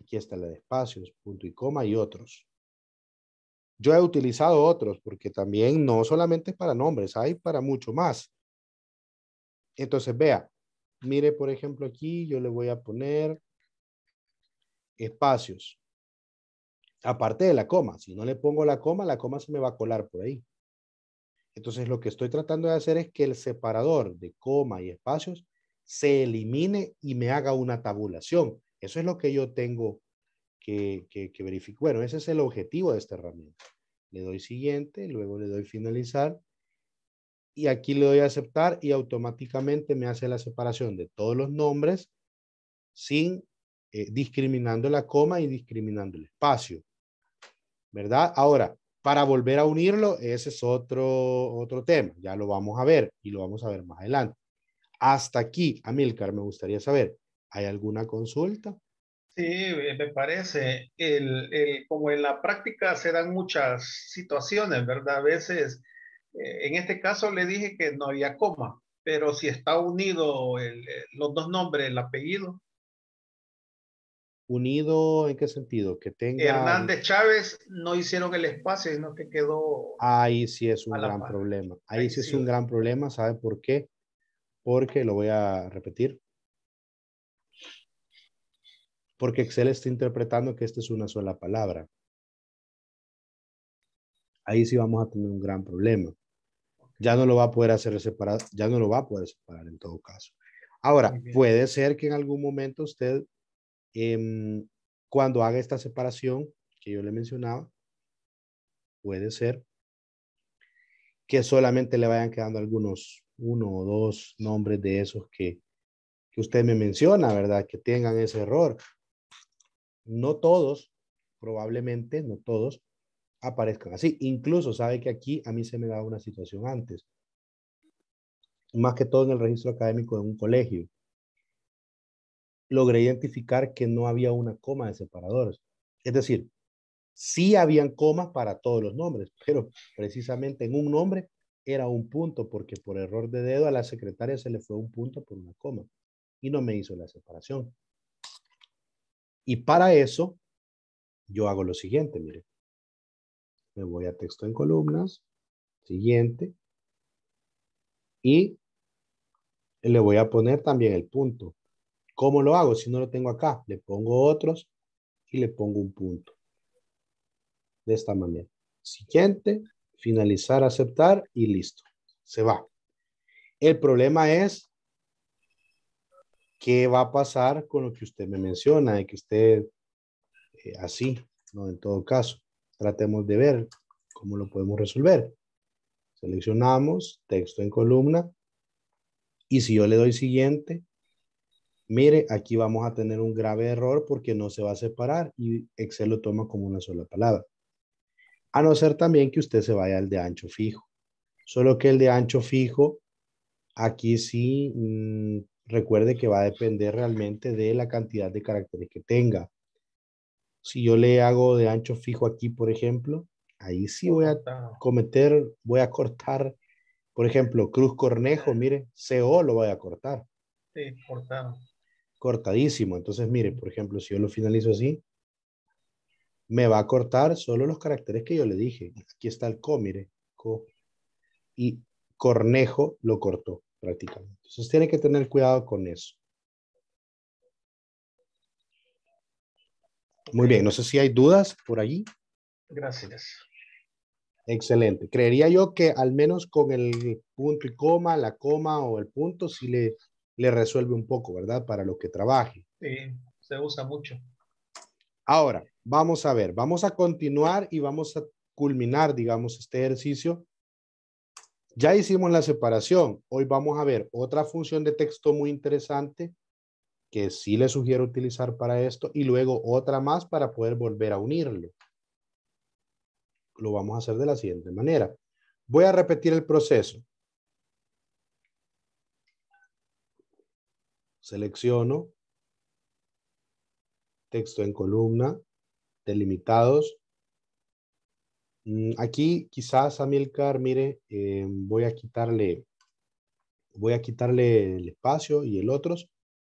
Aquí está la de espacios, punto y coma y otros. Yo he utilizado otros porque también no solamente para nombres, hay para mucho más. Entonces, vea, mire, por ejemplo, aquí yo le voy a poner espacios. Aparte de la coma, si no le pongo la coma, la coma se me va a colar por ahí. Entonces lo que estoy tratando de hacer es que el separador de coma y espacios se elimine y me haga una tabulación. Eso es lo que yo tengo que, que, verificar. Bueno, ese es el objetivo de esta herramienta. Le doy siguiente, luego le doy finalizar y aquí le doy a aceptar y automáticamente me hace la separación de todos los nombres sin eh, discriminando la coma y discriminando el espacio. ¿Verdad? Ahora, para volver a unirlo, ese es otro, otro tema. Ya lo vamos a ver y lo vamos a ver más adelante. Hasta aquí, Amilcar, me gustaría saber, ¿hay alguna consulta? Sí, eh, me parece. como en la práctica se dan muchas situaciones, ¿verdad? A veces, eh, en este caso le dije que no había coma, pero si está unido los dos nombres, el apellido, Unido, ¿en qué sentido? Que tenga... Hernández Chávez no hicieron el espacio, sino que quedó... Ahí sí es un gran problema. Ahí, sí, es un gran problema, ¿sabe por qué? Porque, lo voy a repetir, porque Excel está interpretando que esta es una sola palabra. Ahí sí vamos a tener un gran problema. Ya no lo va a poder hacer separar, ya no lo va a poder separar en todo caso. Ahora, puede ser que en algún momento usted Em, cuando haga esta separación que yo le mencionaba, puede ser que solamente le vayan quedando algunos, uno o dos nombres de esos que, que usted me menciona, ¿verdad? Que tengan ese error. No todos, probablemente, no todos aparezcan así. Incluso sabe que aquí a mí se me da una situación antes. Más que todo en el registro académico de un colegio logré identificar que no había una coma de separadores. Es decir, sí habían comas para todos los nombres, pero precisamente en un nombre era un punto, porque por error de dedo a la secretaria se le fue un punto por una coma y no me hizo la separación. Y para eso, yo hago lo siguiente, mire. Me voy a texto en columnas, siguiente, y le voy a poner también el punto. ¿Cómo lo hago si no lo tengo acá? Le pongo otros y le pongo un punto. De esta manera. Siguiente, finalizar, aceptar y listo. Se va. El problema es qué va a pasar con lo que usted me menciona, de que usted eh, así, ¿no? En todo caso, tratemos de ver cómo lo podemos resolver. Seleccionamos texto en columna y si yo le doy siguiente, mire, aquí vamos a tener un grave error porque no se va a separar y Excel lo toma como una sola palabra. A no ser también que usted se vaya al de ancho fijo. Solo que el de ancho fijo, aquí sí mm, recuerde que va a depender realmente de la cantidad de caracteres que tenga. Si yo le hago de ancho fijo aquí, por ejemplo, ahí sí voy a cometer, voy a cortar, por ejemplo, Cruz Cornejo, mire, CO lo voy a cortar. Sí, cortado cortadísimo. Entonces, mire, por ejemplo, si yo lo finalizo así, me va a cortar solo los caracteres que yo le dije. Aquí está el co, mire, co. Y cornejo lo cortó prácticamente. Entonces, tiene que tener cuidado con eso. Muy bien, no sé si hay dudas por allí. Gracias. Excelente. Creería yo que al menos con el punto y coma, la coma o el punto, si le le resuelve un poco, ¿verdad? Para lo que trabaje. Sí, se usa mucho. Ahora, vamos a ver, vamos a continuar y vamos a culminar, digamos, este ejercicio. Ya hicimos la separación. Hoy vamos a ver otra función de texto muy interesante que sí le sugiero utilizar para esto y luego otra más para poder volver a unirlo. Lo vamos a hacer de la siguiente manera. Voy a repetir el proceso. selecciono, texto en columna, delimitados. Mm, aquí quizás, Amilcar, mire, eh, voy a quitarle voy a quitarle el espacio y el otros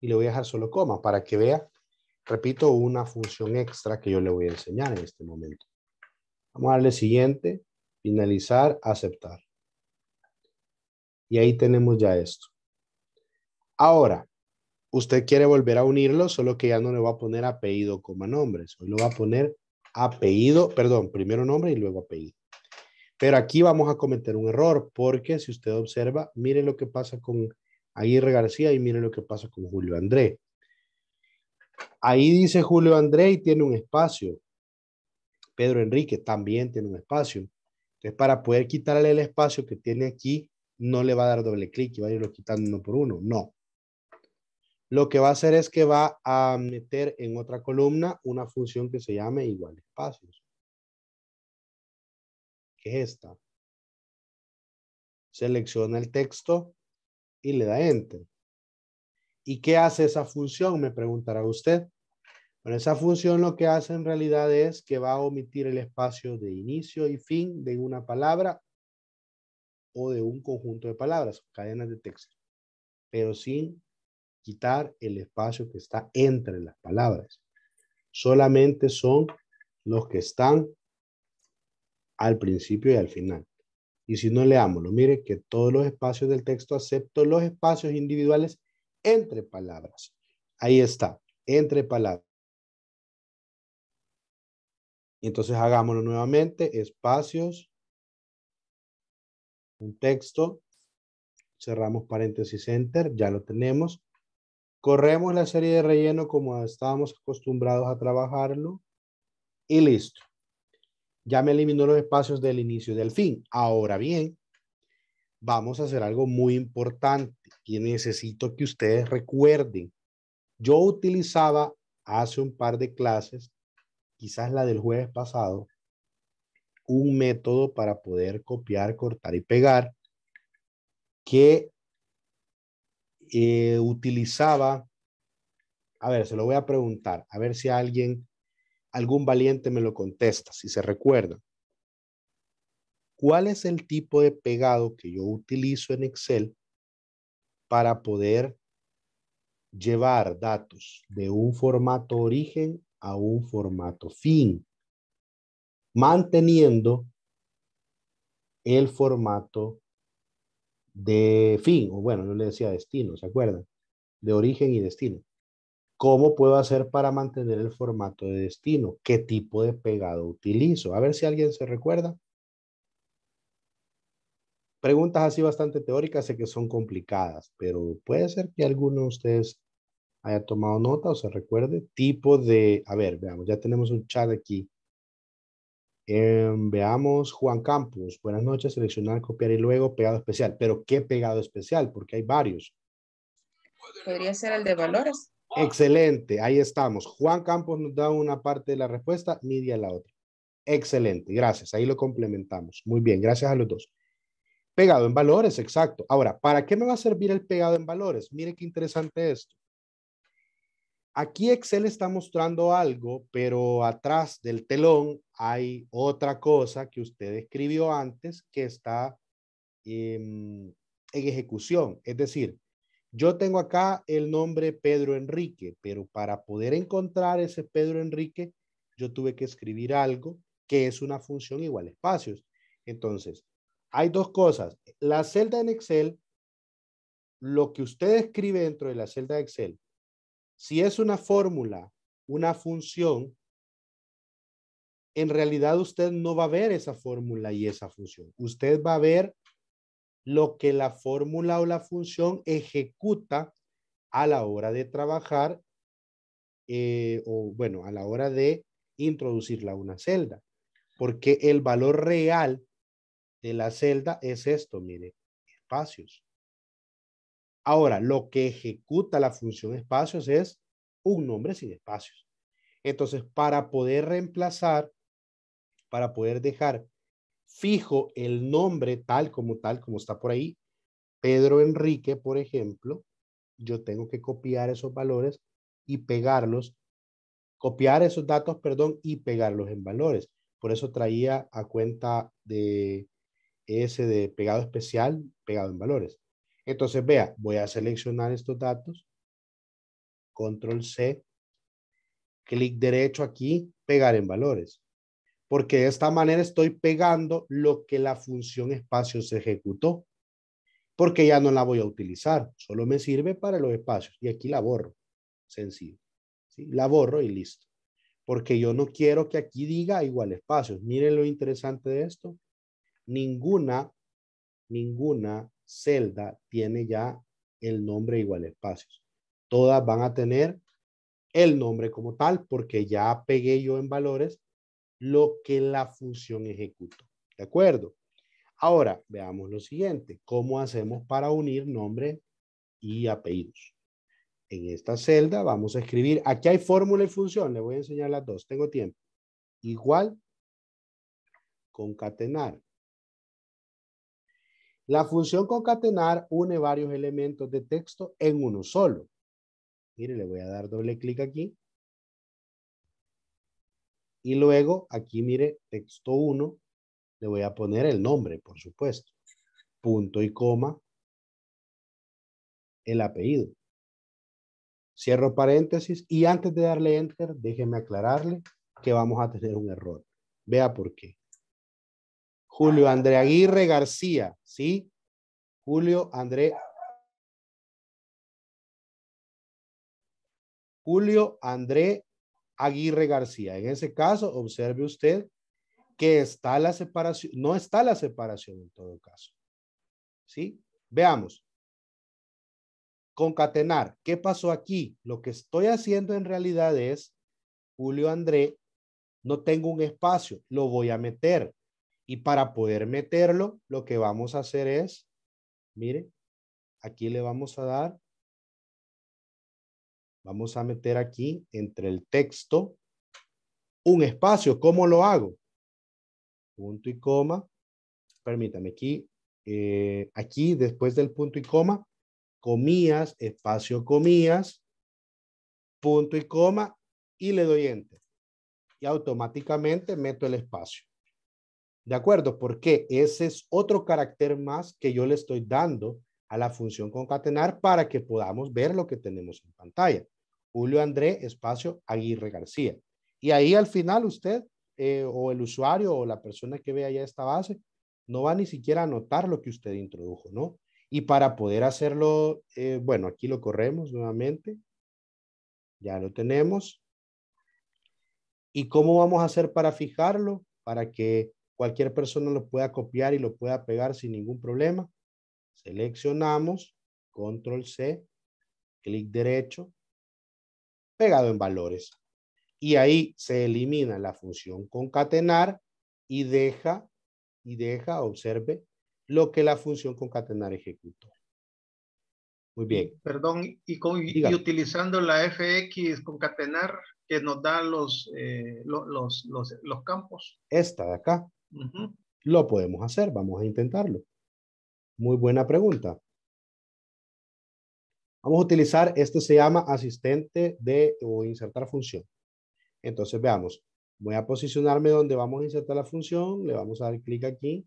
y le voy a dejar solo coma para que vea, repito, una función extra que yo le voy a enseñar en este momento. Vamos a darle siguiente, finalizar, aceptar. Y ahí tenemos ya esto. Ahora, usted quiere volver a unirlo, solo que ya no le va a poner apellido, coma nombre. Hoy lo va a poner apellido, perdón, primero nombre y luego apellido. Pero aquí vamos a cometer un error porque si usted observa, mire lo que pasa con Aguirre García y mire lo que pasa con Julio André. Ahí dice Julio André y tiene un espacio. Pedro Enrique también tiene un espacio. Entonces, para poder quitarle el espacio que tiene aquí, no le va a dar doble clic y va a irlo quitando uno por uno. No lo que va a hacer es que va a meter en otra columna una función que se llame igual espacios. Que es esta. Selecciona el texto y le da enter. ¿Y qué hace esa función? Me preguntará usted. Bueno, esa función lo que hace en realidad es que va a omitir el espacio de inicio y fin de una palabra o de un conjunto de palabras, cadenas de texto, pero sin quitar el espacio que está entre las palabras. Solamente son los que están al principio y al final. Y si no leámoslo, mire que todos los espacios del texto, excepto los espacios individuales entre palabras. Ahí está, entre palabras. Entonces hagámoslo nuevamente, espacios, un texto, cerramos paréntesis enter, ya lo tenemos, Corremos la serie de relleno como estábamos acostumbrados a trabajarlo y listo. Ya me eliminó los espacios del inicio y del fin. Ahora bien, vamos a hacer algo muy importante y necesito que ustedes recuerden. Yo utilizaba hace un par de clases, quizás la del jueves pasado, un método para poder copiar, cortar y pegar que eh, utilizaba, a ver, se lo voy a preguntar, a ver si alguien, algún valiente me lo contesta, si se recuerda. ¿Cuál es el tipo de pegado que yo utilizo en Excel para poder llevar datos de un formato origen a un formato fin, manteniendo el formato de fin, o bueno, yo le decía destino, ¿se acuerdan? De origen y destino. ¿Cómo puedo hacer para mantener el formato de destino? ¿Qué tipo de pegado utilizo? A ver si alguien se recuerda. Preguntas así bastante teóricas, sé que son complicadas, pero puede ser que alguno de ustedes haya tomado nota o se recuerde. Tipo de, a ver, veamos, ya tenemos un chat aquí Em, veamos, Juan Campos, buenas noches, seleccionar, copiar y luego pegado especial. ¿Pero qué pegado especial? Porque hay varios. Podría ser el de valores. Excelente, ahí estamos. Juan Campos nos da una parte de la respuesta, media la otra. Excelente, gracias. Ahí lo complementamos. Muy bien, gracias a los dos. Pegado en valores, exacto. Ahora, ¿para qué me va a servir el pegado en valores? Mire qué interesante esto. Aquí Excel está mostrando algo, pero atrás del telón hay otra cosa que usted escribió antes que está em, en ejecución. Es decir, yo tengo acá el nombre Pedro Enrique, pero para poder encontrar ese Pedro Enrique, yo tuve que escribir algo que es una función igual espacios. Entonces, hay dos cosas. La celda en Excel, lo que usted escribe dentro de la celda de Excel si es una fórmula, una función, en realidad usted no va a ver esa fórmula y esa función. Usted va a ver lo que la fórmula o la función ejecuta a la hora de trabajar eh, o bueno, a la hora de introducirla a una celda. Porque el valor real de la celda es esto, mire, espacios. Ahora, lo que ejecuta la función espacios es un nombre sin espacios. Entonces, para poder reemplazar, para poder dejar fijo el nombre tal como tal, como está por ahí, Pedro Enrique, por ejemplo, yo tengo que copiar esos valores y pegarlos, copiar esos datos, perdón, y pegarlos en valores. Por eso traía a cuenta de ese de pegado especial, pegado en valores. Entonces, vea, voy a seleccionar estos datos. Control C. Clic derecho aquí, pegar en valores. Porque de esta manera estoy pegando lo que la función espacio se ejecutó. Porque ya no la voy a utilizar. Solo me sirve para los espacios. Y aquí la borro. Sencillo. La borro y listo. Porque yo no quiero que aquí diga igual espacios. Miren lo interesante de esto. Ninguna, ninguna celda tiene ya el nombre igual espacios. Todas van a tener el nombre como tal porque ya pegué yo en valores lo que la función ejecutó. ¿De acuerdo? Ahora, veamos lo siguiente. ¿Cómo hacemos para unir nombre y apellidos? En esta celda vamos a escribir, aquí hay fórmula y función, le voy a enseñar las dos, tengo tiempo. Igual, concatenar la función concatenar une varios elementos de texto en uno solo. Mire, le voy a dar doble clic aquí. Y luego aquí, mire, texto 1, le voy a poner el nombre, por supuesto. Punto y coma, el apellido. Cierro paréntesis y antes de darle enter, déjeme aclararle que vamos a tener un error. Vea por qué. Julio André Aguirre García, ¿sí? Julio André. Julio André Aguirre García. En ese caso, observe usted que está la separación, no está la separación en todo caso. ¿Sí? Veamos. Concatenar. ¿Qué pasó aquí? Lo que estoy haciendo en realidad es, Julio André, no tengo un espacio, lo voy a meter. Y para poder meterlo, lo que vamos a hacer es, mire, aquí le vamos a dar, vamos a meter aquí entre el texto un espacio. ¿Cómo lo hago? Punto y coma. Permítame, aquí, eh, aquí después del punto y coma, comillas, espacio, comillas, punto y coma, y le doy enter. Y automáticamente meto el espacio. ¿De acuerdo? Porque ese es otro carácter más que yo le estoy dando a la función concatenar para que podamos ver lo que tenemos en pantalla. Julio André, espacio Aguirre García. Y ahí al final usted eh, o el usuario o la persona que vea ya esta base no va ni siquiera a notar lo que usted introdujo, ¿no? Y para poder hacerlo, eh, bueno, aquí lo corremos nuevamente. Ya lo tenemos. ¿Y cómo vamos a hacer para fijarlo? Para que Cualquier persona lo pueda copiar y lo pueda pegar sin ningún problema. Seleccionamos, control C, clic derecho, pegado en valores. Y ahí se elimina la función concatenar y deja, y deja, observe, lo que la función concatenar ejecutó. Muy bien. Perdón, y, utilizando la FX concatenar que nos da eh, los, los campos. Esta de acá. Lo podemos hacer, vamos a intentarlo. Muy buena pregunta. Vamos a utilizar, este se llama asistente de o insertar función. Entonces veamos, voy a posicionarme donde vamos a insertar la función, le vamos a dar clic aquí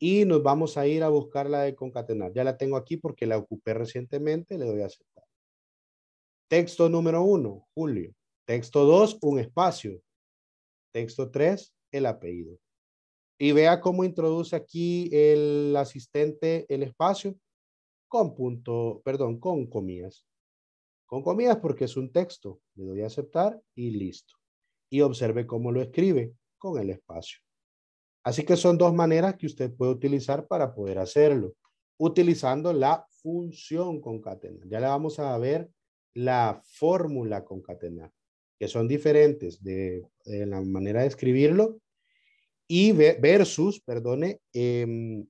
y nos vamos a ir a buscar la de concatenar. Ya la tengo aquí porque la ocupé recientemente, le doy a aceptar. Texto número uno, Julio. Texto dos, un espacio. Texto tres, el apellido. Y vea cómo introduce aquí el asistente el espacio con punto, perdón, con comillas. Con comillas porque es un texto. Le doy a aceptar y listo. Y observe cómo lo escribe con el espacio. Así que son dos maneras que usted puede utilizar para poder hacerlo. Utilizando la función concatenar. Ya le vamos a ver la fórmula concatenar que son diferentes de, la manera de escribirlo, y versus, perdone, em,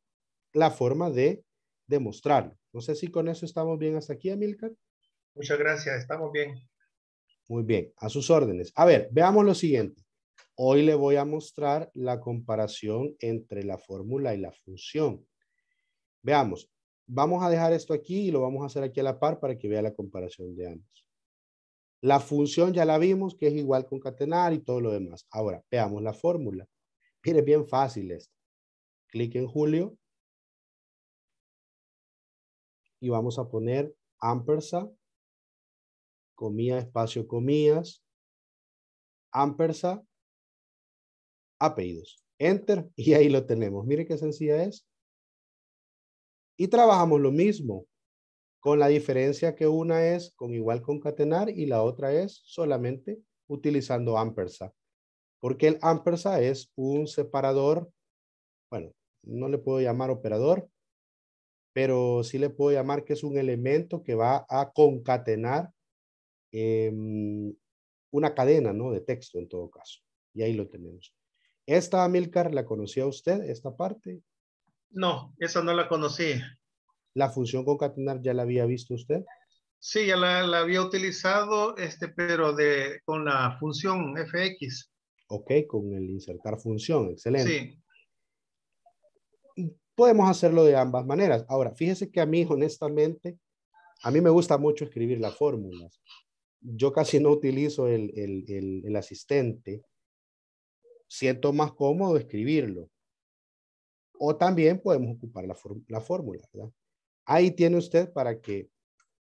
la forma de demostrarlo. No sé si con eso estamos bien hasta aquí, Amilcar. Muchas gracias, estamos bien. Muy bien, a sus órdenes. A ver, veamos lo siguiente. Hoy le voy a mostrar la comparación entre la fórmula y la función. Veamos, vamos a dejar esto aquí y lo vamos a hacer aquí a la par para que vea la comparación de ambos. La función ya la vimos, que es igual concatenar y todo lo demás. Ahora, veamos la fórmula. Mire, bien fácil esto. Clic en Julio. Y vamos a poner ampersa, comía, espacio, comillas, ampersa, apellidos. Enter y ahí lo tenemos. Mire qué sencilla es. Y trabajamos lo mismo con la diferencia que una es con igual concatenar y la otra es solamente utilizando ampersa Porque el ampersa es un separador, bueno, no le puedo llamar operador, pero sí le puedo llamar que es un elemento que va a concatenar em, una cadena ¿no? de texto en todo caso. Y ahí lo tenemos. ¿Esta, Amilcar, la conocía usted, esta parte? No, esa no la conocí. ¿La función concatenar ya la había visto usted? Sí, ya la, había utilizado, este, pero de, con la función fx. Ok, con el insertar función, excelente. Sí. Podemos hacerlo de ambas maneras. Ahora, fíjese que a mí, honestamente, a mí me gusta mucho escribir las fórmulas. Yo casi no utilizo el, el, el, asistente. Siento más cómodo escribirlo. O también podemos ocupar la, la fórmula, ¿verdad? Ahí tiene usted para que,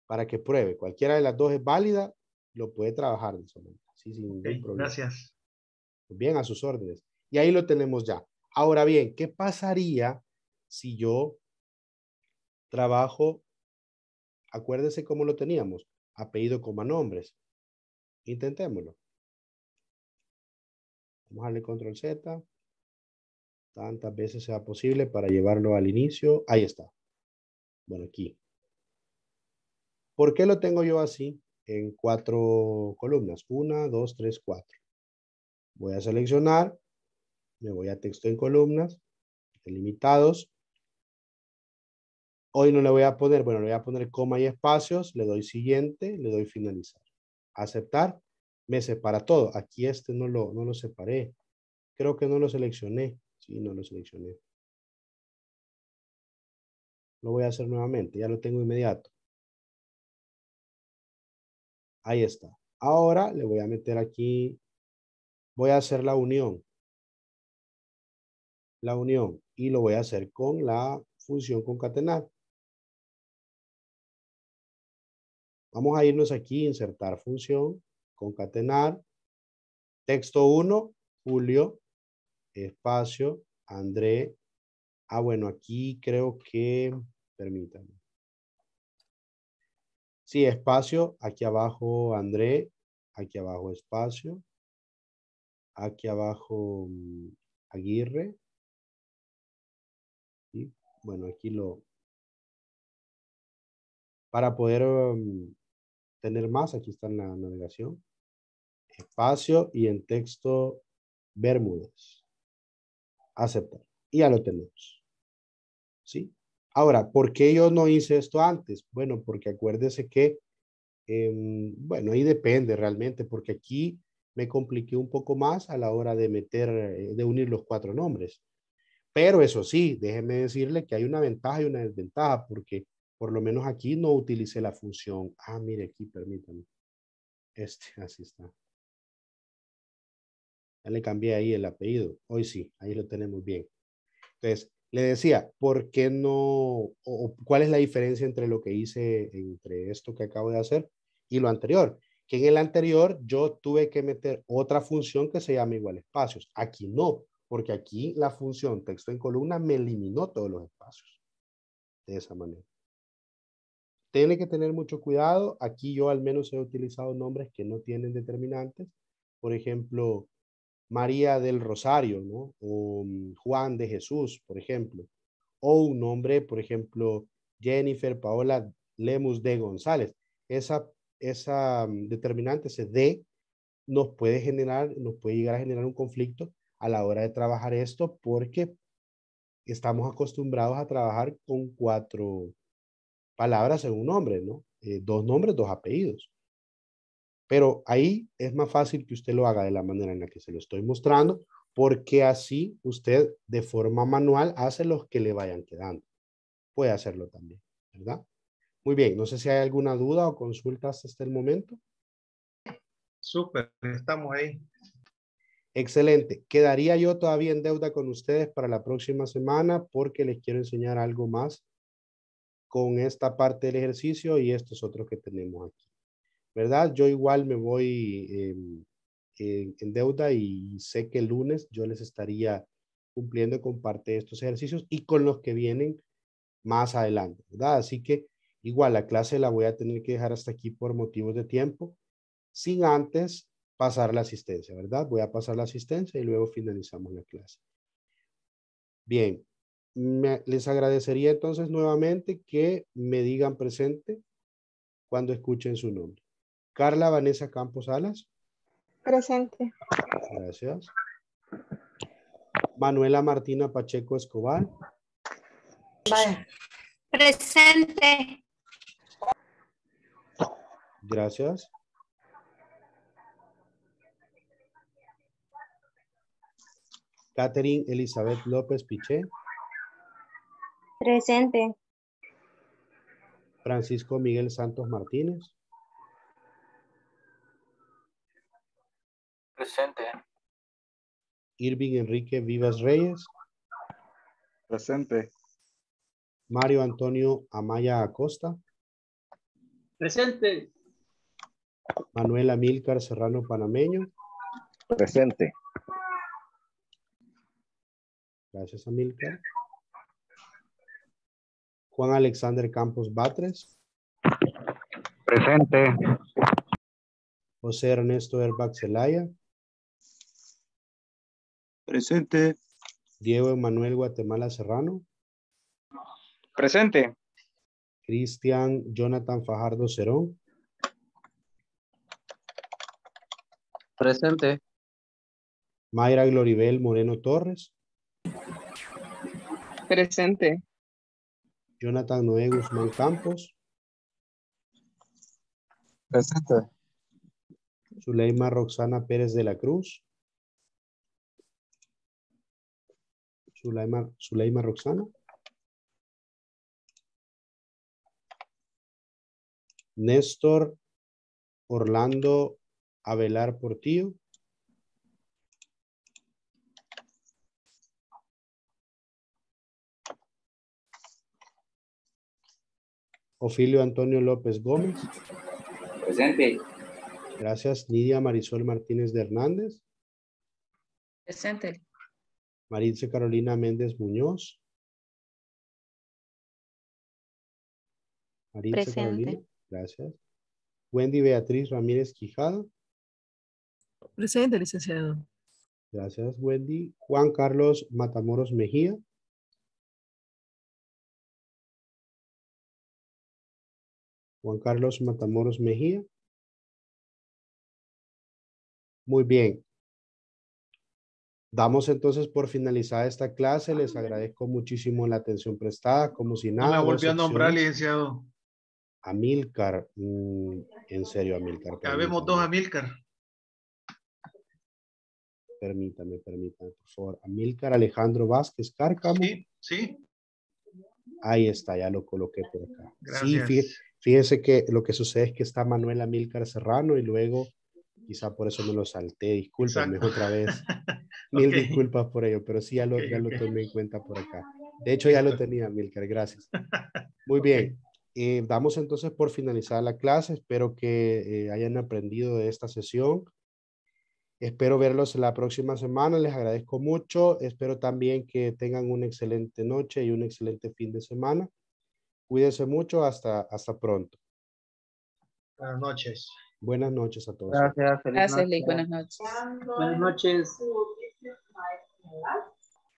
para que pruebe. Cualquiera de las dos es válida, lo puede trabajar de sin problema. Gracias. Pues bien, a sus órdenes. Y ahí lo tenemos ya. Ahora bien, ¿qué pasaría si yo trabajo, acuérdese cómo lo teníamos, apellido, coma, nombres? Intentémoslo. Vamos a darle control Z. Tantas veces sea posible para llevarlo al inicio. Ahí está. Bueno, aquí. ¿Por qué lo tengo yo así? En cuatro columnas. Una, dos, tres, cuatro. Voy a seleccionar. Me voy a texto en columnas. Delimitados. Hoy no le voy a poner, bueno, le voy a poner coma y espacios. Le doy siguiente. Le doy finalizar. Aceptar. Me separa todo. Aquí este no lo, no lo separé. Creo que no lo seleccioné. Sí, no lo seleccioné. Lo voy a hacer nuevamente, ya lo tengo inmediato. Ahí está. Ahora le voy a meter aquí, voy a hacer la unión. La unión y lo voy a hacer con la función concatenar. Vamos a irnos aquí, insertar función, concatenar, texto 1, Julio, espacio, André. Ah, bueno, aquí creo que Permítanme. Sí, espacio, aquí abajo André, aquí abajo espacio, aquí abajo mm, Aguirre. Y bueno, aquí lo... Para poder mm, tener más, aquí está en la navegación. Espacio y en texto Bermúdez. Aceptar. Y ya lo tenemos. ¿Sí? Ahora, ¿por qué yo no hice esto antes? Bueno, porque acuérdese que, em, bueno, ahí depende realmente, porque aquí me compliqué un poco más a la hora de meter, eh, de unir los cuatro nombres. Pero eso sí, déjeme decirle que hay una ventaja y una desventaja, porque por lo menos aquí no utilicé la función. Ah, mire aquí, permítame. Este, así está. Ya le cambié ahí el apellido. Hoy sí, ahí lo tenemos bien. Entonces, le decía, ¿por qué no, cuál es la diferencia entre lo que hice, entre esto que acabo de hacer y lo anterior? Que en el anterior yo tuve que meter otra función que se llama igual espacios. Aquí no, porque aquí la función texto en columna me eliminó todos los espacios. De esa manera. Tiene que tener mucho cuidado. Aquí yo al menos he utilizado nombres que no tienen determinantes. Por ejemplo, María del Rosario, ¿no? O mm, Juan de Jesús, por ejemplo. O un nombre, por ejemplo, Jennifer Paola Lemus de González. Esa, esa mm, determinante, ese D, nos puede generar, nos puede llegar a generar un conflicto a la hora de trabajar esto porque estamos acostumbrados a trabajar con cuatro palabras en un nombre, ¿no? Eh, dos nombres, dos apellidos. Pero ahí es más fácil que usted lo haga de la manera en la que se lo estoy mostrando, porque así usted de forma manual hace los que le vayan quedando. Puede hacerlo también, ¿verdad? Muy bien, no sé si hay alguna duda o consultas hasta el este momento. Súper, estamos ahí. Excelente. Quedaría yo todavía en deuda con ustedes para la próxima semana porque les quiero enseñar algo más con esta parte del ejercicio y esto es otro que tenemos aquí. ¿verdad? Yo igual me voy em, en, deuda y sé que el lunes yo les estaría cumpliendo con parte de estos ejercicios y con los que vienen más adelante, ¿verdad? Así que igual la clase la voy a tener que dejar hasta aquí por motivos de tiempo, sin antes pasar la asistencia, ¿verdad? Voy a pasar la asistencia y luego finalizamos la clase. Bien, les agradecería entonces nuevamente que me digan presente cuando escuchen su nombre. Carla Vanessa Campos Alas. Presente. Gracias. Manuela Martina Pacheco Escobar. Presente. Gracias. Catherine Elizabeth López Piché. Presente. Francisco Miguel Santos Martínez. Presente. Irving Enrique Vivas Reyes. Presente. Mario Antonio Amaya Acosta. Presente. Manuel Amílcar Serrano Panameño. Presente. Gracias, Amilcar Juan Alexander Campos Batres. Presente. José Ernesto Herbach Presente. Diego Emanuel Guatemala Serrano. Presente. Cristian Jonathan Fajardo Cerón. Presente. Mayra Gloribel Moreno Torres. Presente. Jonathan Noé Guzmán Campos. Presente. Zuleima Roxana Pérez de la Cruz. Zuleima Roxana. Néstor Orlando Avelar Portillo. Ofilio Antonio López Gómez. Presente. Gracias, Nidia Marisol Martínez de Hernández. Presente. Maritza Carolina Méndez Muñoz. Maritza Presente. Carolina, gracias. Wendy Beatriz Ramírez Quijada. Presente, licenciado. Gracias, Wendy. Juan Carlos Matamoros Mejía. Juan Carlos Matamoros Mejía. Muy bien. Damos entonces por finalizada esta clase. Ah, Les agradezco muchísimo la atención prestada, como si nada. No me volvió a nombrar, licenciado. Amilcar, mm, en serio, Amilcar. vemos dos Amilcar. Permítame, permítame, por favor. Amilcar Alejandro Vázquez Cárcamo. Sí, sí. Ahí está, ya lo coloqué por acá. Gracias. Sí, que lo que sucede es que está Manuel Amilcar Serrano y luego quizá por eso me lo salté, discúlpame otra vez. Mil disculpas por ello, pero sí ya lo, lo tomé en cuenta por acá. De hecho, ya lo tenía, Milker, gracias. Muy bien, eh, damos entonces por finalizada la clase. Espero que eh, hayan aprendido de esta sesión. Espero verlos la próxima semana. Les agradezco mucho. Espero también que tengan una excelente noche y un excelente fin de semana. Cuídense mucho. Hasta, hasta pronto. Buenas noches. Buenas noches a todos. Gracias, Gracias Lee. Buenas noches. Buenas noches.